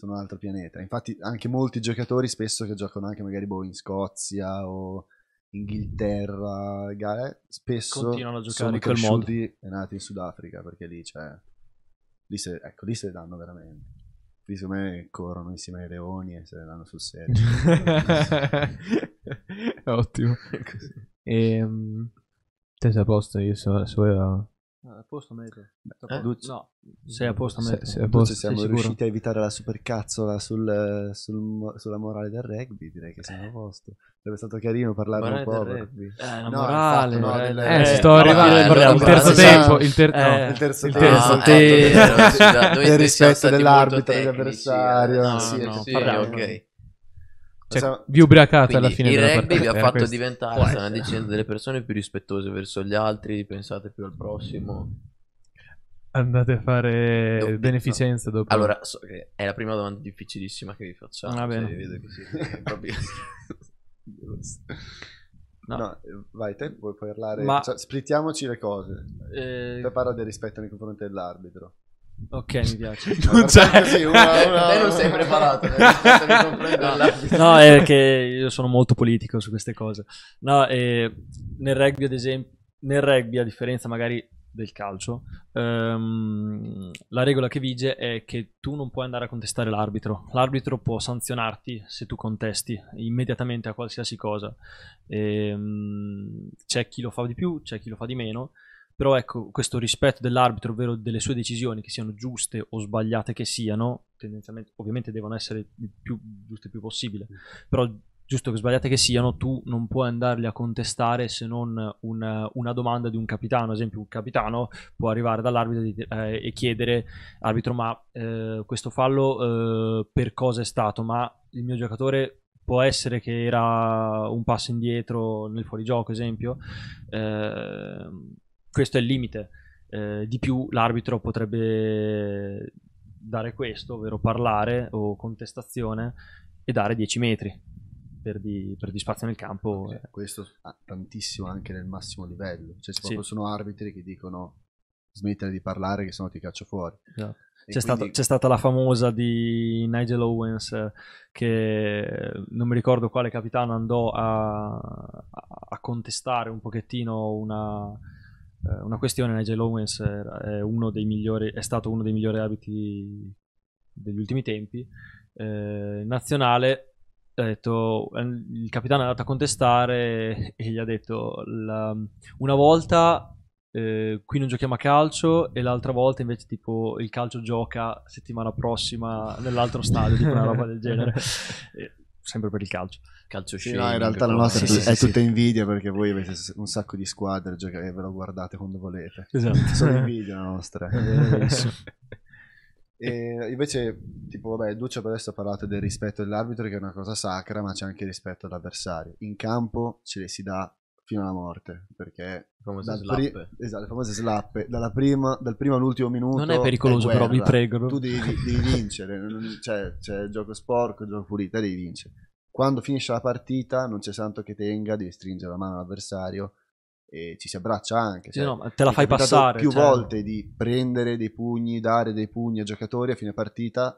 sono un altro pianeta. Infatti anche molti giocatori spesso che giocano anche magari boh, in Scozia o Inghilterra, gare, eh, spesso Continuano a giocare sono in quel modo. e nati in Sudafrica perché lì c'è... Cioè, lì se, ecco, lì se le danno veramente. Lì secondo me corrono insieme ai leoni e se le danno sul serio. Ottimo. E, ehm, te sei a posto, io sono... So, a posto meglio. Eh? No, sei a posto meglio. Se, se a posto, siamo riusciti a evitare la supercazzola sul, sul, sulla morale del rugby, direi che siamo a posto. Sarebbe stato carino parlare morale un po' del rugby. Eh, no, morale, infatti, no, eh, delle... eh, sto arrivando no, il terzo tempo, il, ter- eh, il terzo il terzo tempo. Ah, il rispetto dell'arbitro, dell'avversario. Eh. No, sì, ok. Cioè, vi ubriacate alla fine della partita. Il rugby vi ha eh, fatto diventare, stanno dicendo, delle persone più rispettose verso gli altri, pensate più al prossimo. Andate a fare dopo, beneficenza dopo. Allora, so è la prima domanda difficilissima che vi facciamo. Va ah, bene. Vedo così, proprio... no. no. vai, te vuoi parlare. Ma... Cioè, splittiamoci le cose. Eh... Te del rispetto nei confronti dell'arbitro. Ok, mi piace. non c'è. Te non sei preparato. Eh, no, è che io sono molto politico su queste cose. No, eh, nel rugby, ad esempio, nel rugby, a differenza magari del calcio, ehm, la regola che vige è che tu non puoi andare a contestare l'arbitro. L'arbitro può sanzionarti se tu contesti immediatamente a qualsiasi cosa. Ehm, c'è chi lo fa di più, c'è chi lo fa di meno però ecco, questo rispetto dell'arbitro, ovvero delle sue decisioni, che siano giuste o sbagliate che siano, tendenzialmente ovviamente devono essere il più giuste più possibile, però giusto che sbagliate che siano, tu non puoi andarli a contestare se non una, una domanda di un capitano. Ad esempio, un capitano può arrivare dall'arbitro di, eh, e chiedere, arbitro, ma eh, questo fallo eh, per cosa è stato? Ma il mio giocatore può essere che era un passo indietro nel fuorigioco, ad esempio. Eh, questo è il limite. Eh, di più l'arbitro potrebbe dare questo, ovvero parlare o contestazione e dare 10 metri per di, per di spazio nel campo. Okay. Questo ha tantissimo anche nel massimo livello, cioè se sì. sono arbitri che dicono smettere di parlare che se no ti caccio fuori. Esatto. C'è, quindi... stato, c'è, stata la famosa di Nigel Owens che non mi ricordo quale capitano andò a, a contestare un pochettino una, eh, una questione, Nigel Owens è, migliori, è, stato uno dei migliori abiti degli ultimi tempi. Eh, nazionale ha detto, eh, il capitano è andato a contestare e gli ha detto la, una volta eh, qui non giochiamo a calcio e l'altra volta invece tipo il calcio gioca settimana prossima nell'altro stadio, tipo una roba del genere. Eh, sempre per il calcio. Calcio sì, No, in realtà la nostra sì, è, sì, tutta sì. invidia perché voi avete un sacco di squadre gioca- e ve lo guardate quando volete. Esatto. Sono invidia la nostra. e invece, tipo, vabbè, Duccio per adesso ha parlato del rispetto dell'arbitro che è una cosa sacra, ma c'è anche il rispetto all'avversario. In campo ce le si dà fino alla morte, perché... Famose slappe. Pri- esatto, le famose slappe, dalla prima, dal primo all'ultimo minuto... Non è pericoloso è però, vi prego. Tu devi, devi vincere, non, cioè, c'è il gioco sporco, il gioco pulito, devi vincere. Quando finisce la partita non c'è santo che tenga, devi stringere la mano all'avversario e ci si abbraccia anche. Cioè, no, te la fai passare. Più cioè... volte di prendere dei pugni, dare dei pugni a giocatori a fine partita,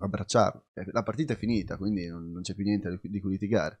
abbracciarlo. Eh, la partita è finita, quindi non, non c'è più niente di cui litigare.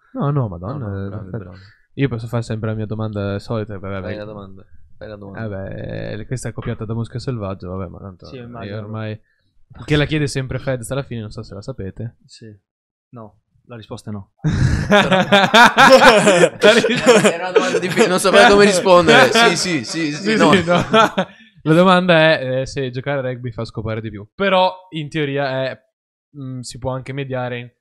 No, no, madonna. No, no, bravi, eh, Io posso fare sempre la mia domanda solita. Vabbè, Fai la domanda. Fai la domanda. Vabbè, eh eh, questa è copiata da Mosca Selvaggio, vabbè, ma tanto sì, immagino, ormai... Che la chiede sempre Fed alla fine, non so se la sapete. Sì. No. La risposta è no. Era una domanda difficile, non saprei come rispondere. Sì, sì, sì, sì, sì no. Sì, no. La domanda è eh, se giocare a rugby fa scopare di più. Però in teoria è, mh, mm, si può anche mediare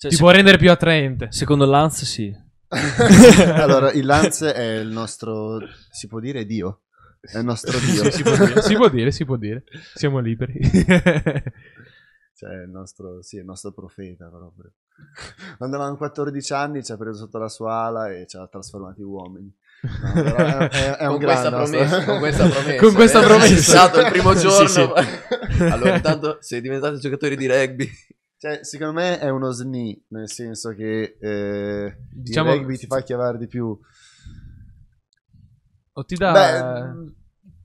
cioè, Ti può rendere più attraente. Secondo Lance, sì. allora, il Lance è il nostro, si può dire, Dio. È il nostro Dio. si, può dire, si, può dire, si può dire, Siamo liberi. cioè, il nostro, sì, il nostro profeta proprio. Quando avevamo 14 anni ci ha preso sotto la sua ala e ci ha trasformati uomini. No, è, è, è con, questa promessa, con, questa promessa, con questa eh. promessa, è stato il primo giorno. Sì, sì. Allora, intanto, sei diventato giocatore di rugby, cioè, secondo me è uno sni, nel senso che eh, diciamo, il rugby ti fa chiavare di più. O ti dà... Beh, eh,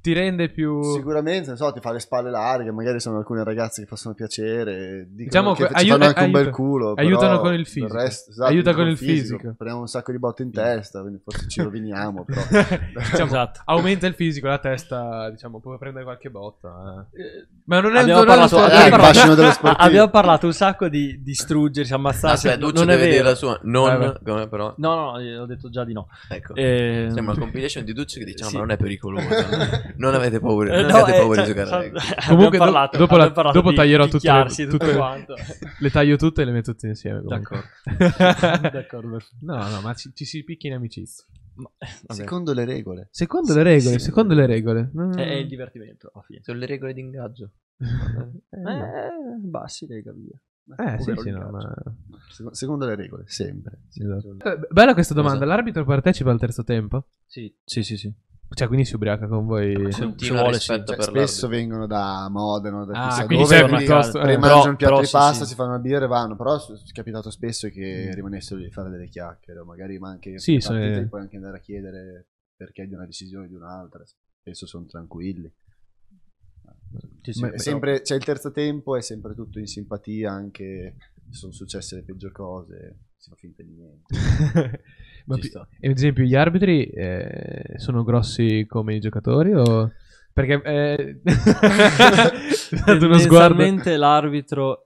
ti rende più... Sicuramente, non so, ti fa le spalle larghe, magari sono alcune ragazze che possono piacere, dicono diciamo, che aiut- fanno anche aiuta, un bel culo. Aiutano con il fisico. Il resto, esatto, Aiuta con il fisico. fisico. Prendiamo un sacco di botte in testa, quindi forse ci roviniamo, però... diciamo, esatto. Aumenta il fisico, la testa, diciamo, può prendere qualche botta. Eh. eh Ma non è abbiamo il parlato, non abbiamo, parlato, abbiamo parlato un sacco di distruggersi, ammazzarsi. Aspetta, non è vero. La sua. Non, eh, come però. No, no, ho detto già di no. Ecco. Eh, Sembra una compilation di Ducci che diciamo sì. non è pericoloso. Non eh, avete paura, non no, avete eh, paura cioè, di giocare a so, Comunque, parlato, dopo, la, dopo taglierò tutte, le, tutte le, taglio tutte e le metto tutte insieme. D'accordo, d'accordo. No, no, ma ci, ci si picchia in amicizia. Ma, eh, secondo le regole. Secondo sì, le regole, sì, secondo le regole. Mm. È il divertimento, Sono le regole di ingaggio. eh, eh, bassi, lega via. Eh, sì, sì, no, ma... Secondo le regole, sempre. Esatto. Eh, bella questa domanda. Esatto. L'arbitro partecipa al terzo tempo? Sì. Sì, sì, sì. Cioè, quindi si ubriaca con voi. Ci vuole rispetto cioè, Spesso vengono da Modena, da ah, chissà quindi dove, quindi piuttosto... eh, mangiano un piatto di pasta, sì. si fanno una birra e vanno. Però è capitato spesso che mm. rimanessero lì a fare delle chiacchiere, magari ma anche sì, sono... Partite, puoi anche andare a chiedere perché di una decisione o di un'altra. Spesso sono tranquilli. Sì, sì, però... sempre, c'è il terzo tempo, è sempre tutto in simpatia, anche se sono successe le peggio cose, si fa finta di niente. Ma pi- ad esempio, gli arbitri eh, sono grossi come i giocatori? O... Perché eh... uno sguardo. l'arbitro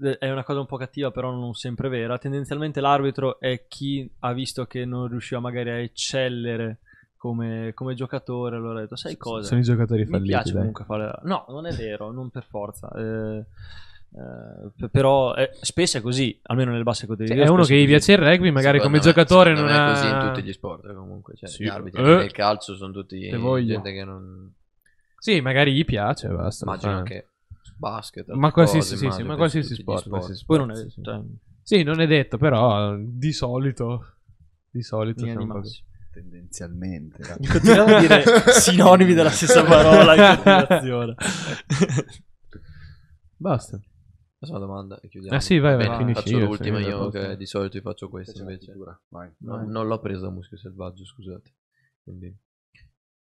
eh, è una cosa un po' cattiva, però non sempre vera. Tendenzialmente l'arbitro è chi ha visto che non riusciva magari a eccellere come, come giocatore. Allora ha detto: Sai cosa? Sono i giocatori falliti. Mi piace dai. comunque fare. No, non è vero, non per forza. Eh, Uh, però eh, spesso è così, almeno nel basket cioè, È uno che gli piace il rugby, magari come me, giocatore non è ha... così in tutti gli sport comunque, cioè, sì. gli arbitri eh. nel calcio sono tutti gente che non... Sì, magari gli piace, basta. Immagino che basket, ma qualsiasi, cose, sì, sì, ma qualsiasi sport, sport. sport. Poi non è detto. Cioè... Sì, non è detto, però di solito di solito così tendenzialmente continuiamo a dire sinonimi della stessa parola in continuazione basta Faccio una domanda e chiudiamo. Ah sì, vai, vai. Bene, faccio io, l'ultima io, io che di solito faccio questa invece. Vai, vai. Non l'ho presa da muschio selvaggio, scusate. Quindi.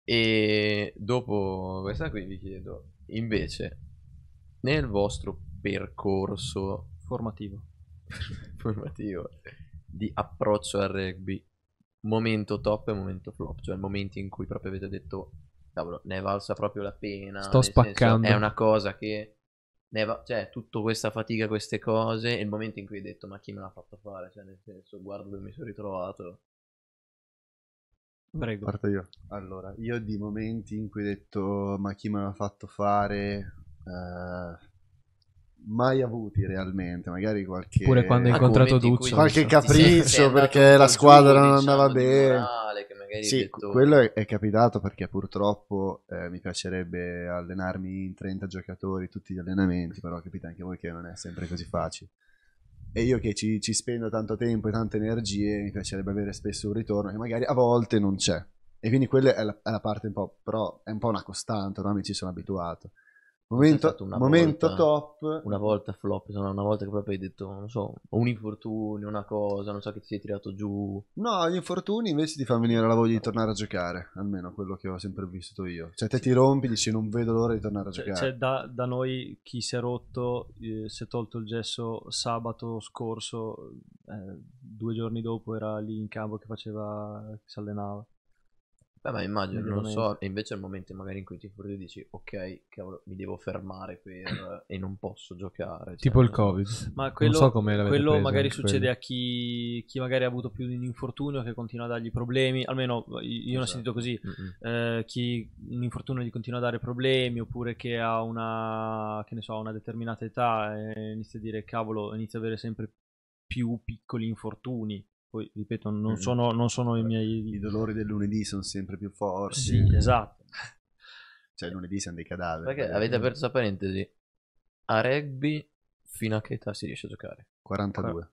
E dopo questa qui vi chiedo, invece, nel vostro percorso formativo, formativo di approccio al rugby, momento top e momento flop, cioè momenti in cui proprio avete detto, cavolo, ne è valsa proprio la pena. Sto spaccando. Senso, è una cosa che va- cioè, tutta questa fatica, queste cose, e il momento in cui hai detto ma chi me l'ha fatto fare, cioè nel senso guarda dove mi sono ritrovato. Prego. Parto io. Allora, io di momenti in cui ho detto ma chi me l'ha fatto fare, eh, mai avuti realmente, magari qualche... Pure quando hai ah, incontrato Duccio. qualche capriccio perché la squadra giù, non andava diciamo, bene magari sì, detto... quello è, è, capitato perché purtroppo eh, mi piacerebbe allenarmi in 30 giocatori tutti gli allenamenti, però capite anche voi che non è sempre così facile. E io che ci, ci spendo tanto tempo e tante energie, mi piacerebbe avere spesso un ritorno che magari a volte non c'è. E quindi quella è la, è la parte un po', però è un po' una costante, ormai ci sono abituato. Momento, momento volta, top. Una volta flop, una volta che proprio hai detto, non so, un infortunio, una cosa, non so che ti sei tirato giù. No, gli infortuni invece ti fanno venire la voglia di tornare a giocare, almeno quello che ho sempre visto io. Cioè te ti rompi, dici non vedo l'ora di tornare a cioè, giocare. Cioè, da, da, noi chi si è rotto, eh, si è tolto il gesso sabato scorso, eh, due giorni dopo era lì in campo che faceva, che si allenava. Beh, ma immagino, non so, e invece al momento magari in cui ti fuori dici ok, cavolo, mi devo fermare per... e non posso giocare. Cioè, tipo il Covid. Ma quello, so quello magari succede quello. a chi, chi, magari ha avuto più di un infortunio che continua a dargli problemi, almeno io non esatto. ho sentito così, eh, chi un infortunio gli continua a dare problemi oppure che ha una, che ne so, una determinata età e inizia a dire cavolo, inizia a avere sempre più piccoli infortuni poi, ripeto, non, mm. sono, non sono, i miei... Eh, I dolori del lunedì sono sempre più forti. Sì, esatto. cioè, lunedì siamo dei cadaveri. Perché avete aperto la parentesi? A rugby fino a che età si riesce a giocare? 42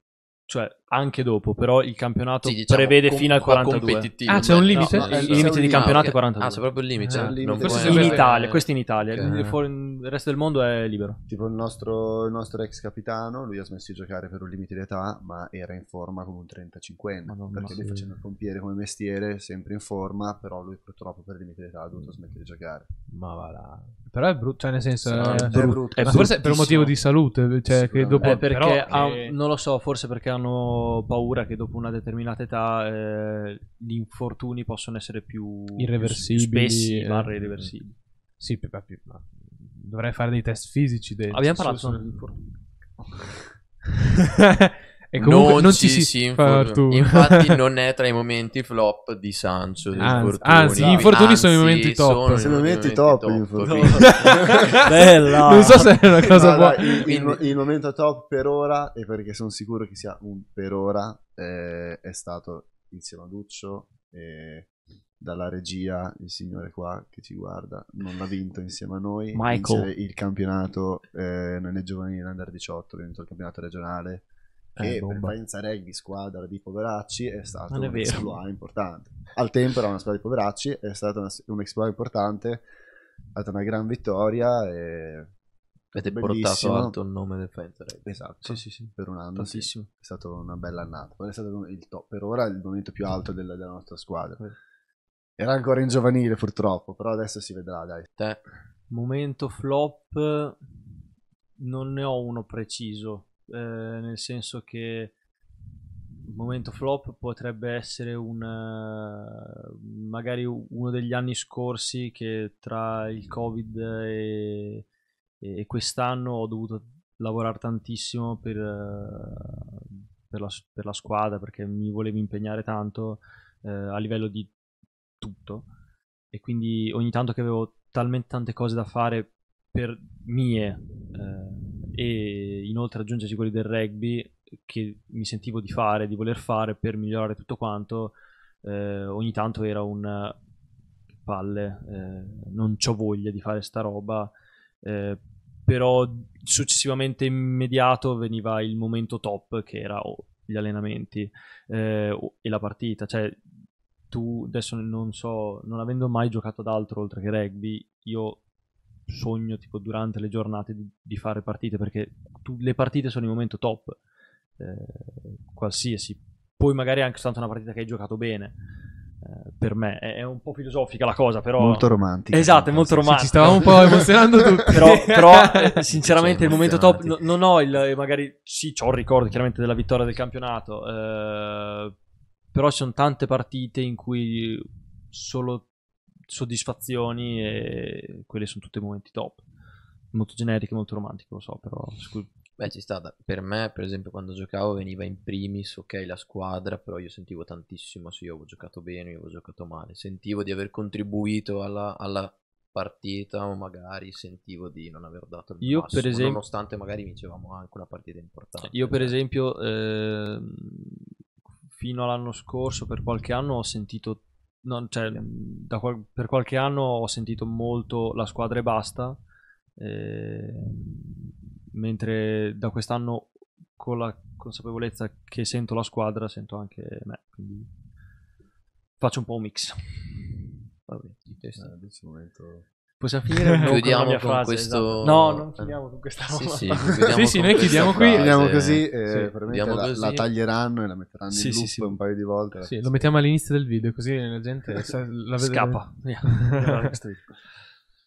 cioè anche dopo, però il campionato sì, diciamo, prevede com- fino al 42. Ah, c'è un limite? No, no, il limite di campionato è 42. Ah, c'è proprio il limite. Ah, limite. Questo, è in Italia, questo in Italia, okay. fuori, il resto del mondo è libero. Tipo il nostro, il nostro, ex capitano, lui ha smesso di giocare per un limite di età, ma era in forma con un 35enne, Madonna, perché sì. lui facendo il pompiere come mestiere, sempre in forma, però lui purtroppo per il limite di età ha dovuto smettere di giocare. Ma va là. Però è brutto, cioè nel senso... Sì, è, è, brutto. Brutto. è forse per un motivo di salute, cioè che dopo... Eh, perché ha, che... non lo so, forse perché hanno paura che dopo una determinata età eh, gli infortuni possono essere più... Irreversibili. Più spessi, eh. barre irreversibili. Sì, più, più, ma dovrei fare dei test fisici. Dei, Abbiamo parlato solo di infortuni. E comunque non, non ci si, si infortuna. Infatti non è tra i momenti flop di Sancho. Anzi, anzi, gli infortuni anzi, sono i momenti top. Sono, i momenti, top. top, top Bella. Non so se è una cosa buona. No, il, il, il, momento top per ora, e perché sono sicuro che sia un per ora, eh, è stato insieme a Duccio e dalla regia, il signore qua che ci guarda, non l'ha vinto insieme a noi. Michael. Vince il campionato, eh, non è giovanile, under 18, ha vinto il campionato regionale che eh, per far iniziare squadra di poveracci è stata un exploit importante. Al tempo era una squadra di poveracci, è stato un exploit importante, è stata una gran vittoria e... Avete portato alto il nome del Fighter Esatto, sì, sì, sì. per un anno. Sì. È stata una bella annata. Quello è stato il top, per ora il momento più alto della, della nostra squadra. Era ancora in giovanile purtroppo, però adesso si vedrà, dai. Te. Momento flop, non ne ho uno preciso eh, nel senso che il momento flop potrebbe essere un, eh, magari uno degli anni scorsi che tra il covid e, e quest'anno ho dovuto lavorare tantissimo per, eh, per, la, per, la, squadra perché mi volevo impegnare tanto eh, a livello di tutto e quindi ogni tanto che avevo talmente tante cose da fare per mie e inoltre aggiungerci quelli del rugby che mi sentivo di fare, di voler fare per migliorare tutto quanto, eh, ogni tanto era un palle, eh, non ho voglia di fare sta roba, eh, però successivamente immediato veniva il momento top che era oh, gli allenamenti eh, e la partita, cioè tu adesso non so, non avendo mai giocato ad altro oltre che rugby, io sogno tipo durante le giornate di, di fare partite perché tu, le partite sono il momento top eh, qualsiasi poi magari anche soltanto una partita che hai giocato bene eh, per me è, è un po' filosofica la cosa però molto romantica esatto è molto romantica ci stavamo un po' emozionando tutti però, però eh, sinceramente il momento top no, non ho il eh, magari sì ho il ricordo chiaramente della vittoria del campionato eh, però ci sono tante partite in cui solo soddisfazioni e quelle sono tutti momenti top. Molto generiche, molto romantico, lo so, però... Scu- Beh, ci sta. Per me, per esempio, quando giocavo veniva in primis, ok, la squadra, però io sentivo tantissimo se io avevo giocato bene o avevo giocato male. Sentivo di aver contribuito alla, alla partita o magari sentivo di non aver dato il io massimo, per esempio, nonostante magari vincevamo anche una partita importante. Io per esempio, eh, fino all'anno scorso, per qualche anno, ho sentito non, cioè, da, per qualche anno ho sentito molto la squadra e basta, eh, mentre da quest'anno con la consapevolezza che sento la squadra sento anche me, quindi faccio un po' un mix. Vabbè, di testa. Eh, momento... Possiamo finire chiudiamo con, frase, questo. Esatto. No, non eh, chiudiamo con questa roba. Sì, sì, sì, sì noi chiudiamo qui. Chiudiamo così, eh, eh chiudiamo la, così. la, taglieranno e la metteranno in loop un paio di volte. Sì, lo mettiamo all'inizio del video, così la gente la vede. Scappa.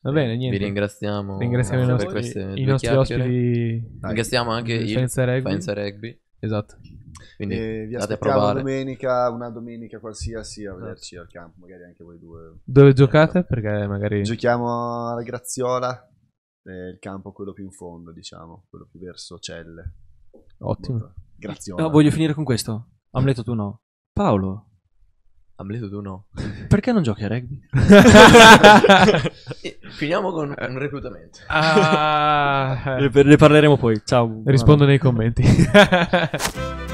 Va bene, niente. Vi ringraziamo. Ringraziamo i nostri, i nostri ospiti. Dai. Ringraziamo anche il Faenza Rugby. Faenza Rugby Esatto. Quindi vi aspettiamo domenica, una domenica qualsiasi a esatto. vederci al campo, magari anche voi due. Dove giocate? Perché magari... Giochiamo alla Graziola, eh, il campo quello più in fondo, diciamo, quello più verso Celle. Ottimo. Molto. Graziola. No, voglio finire con questo. Amleto tu no. Paolo, Amleto tu no. Perché non giochi a rugby? Finiamo con eh. un reclutamento. Ah, eh. ne parleremo poi. Ciao. Rispondo nei commenti.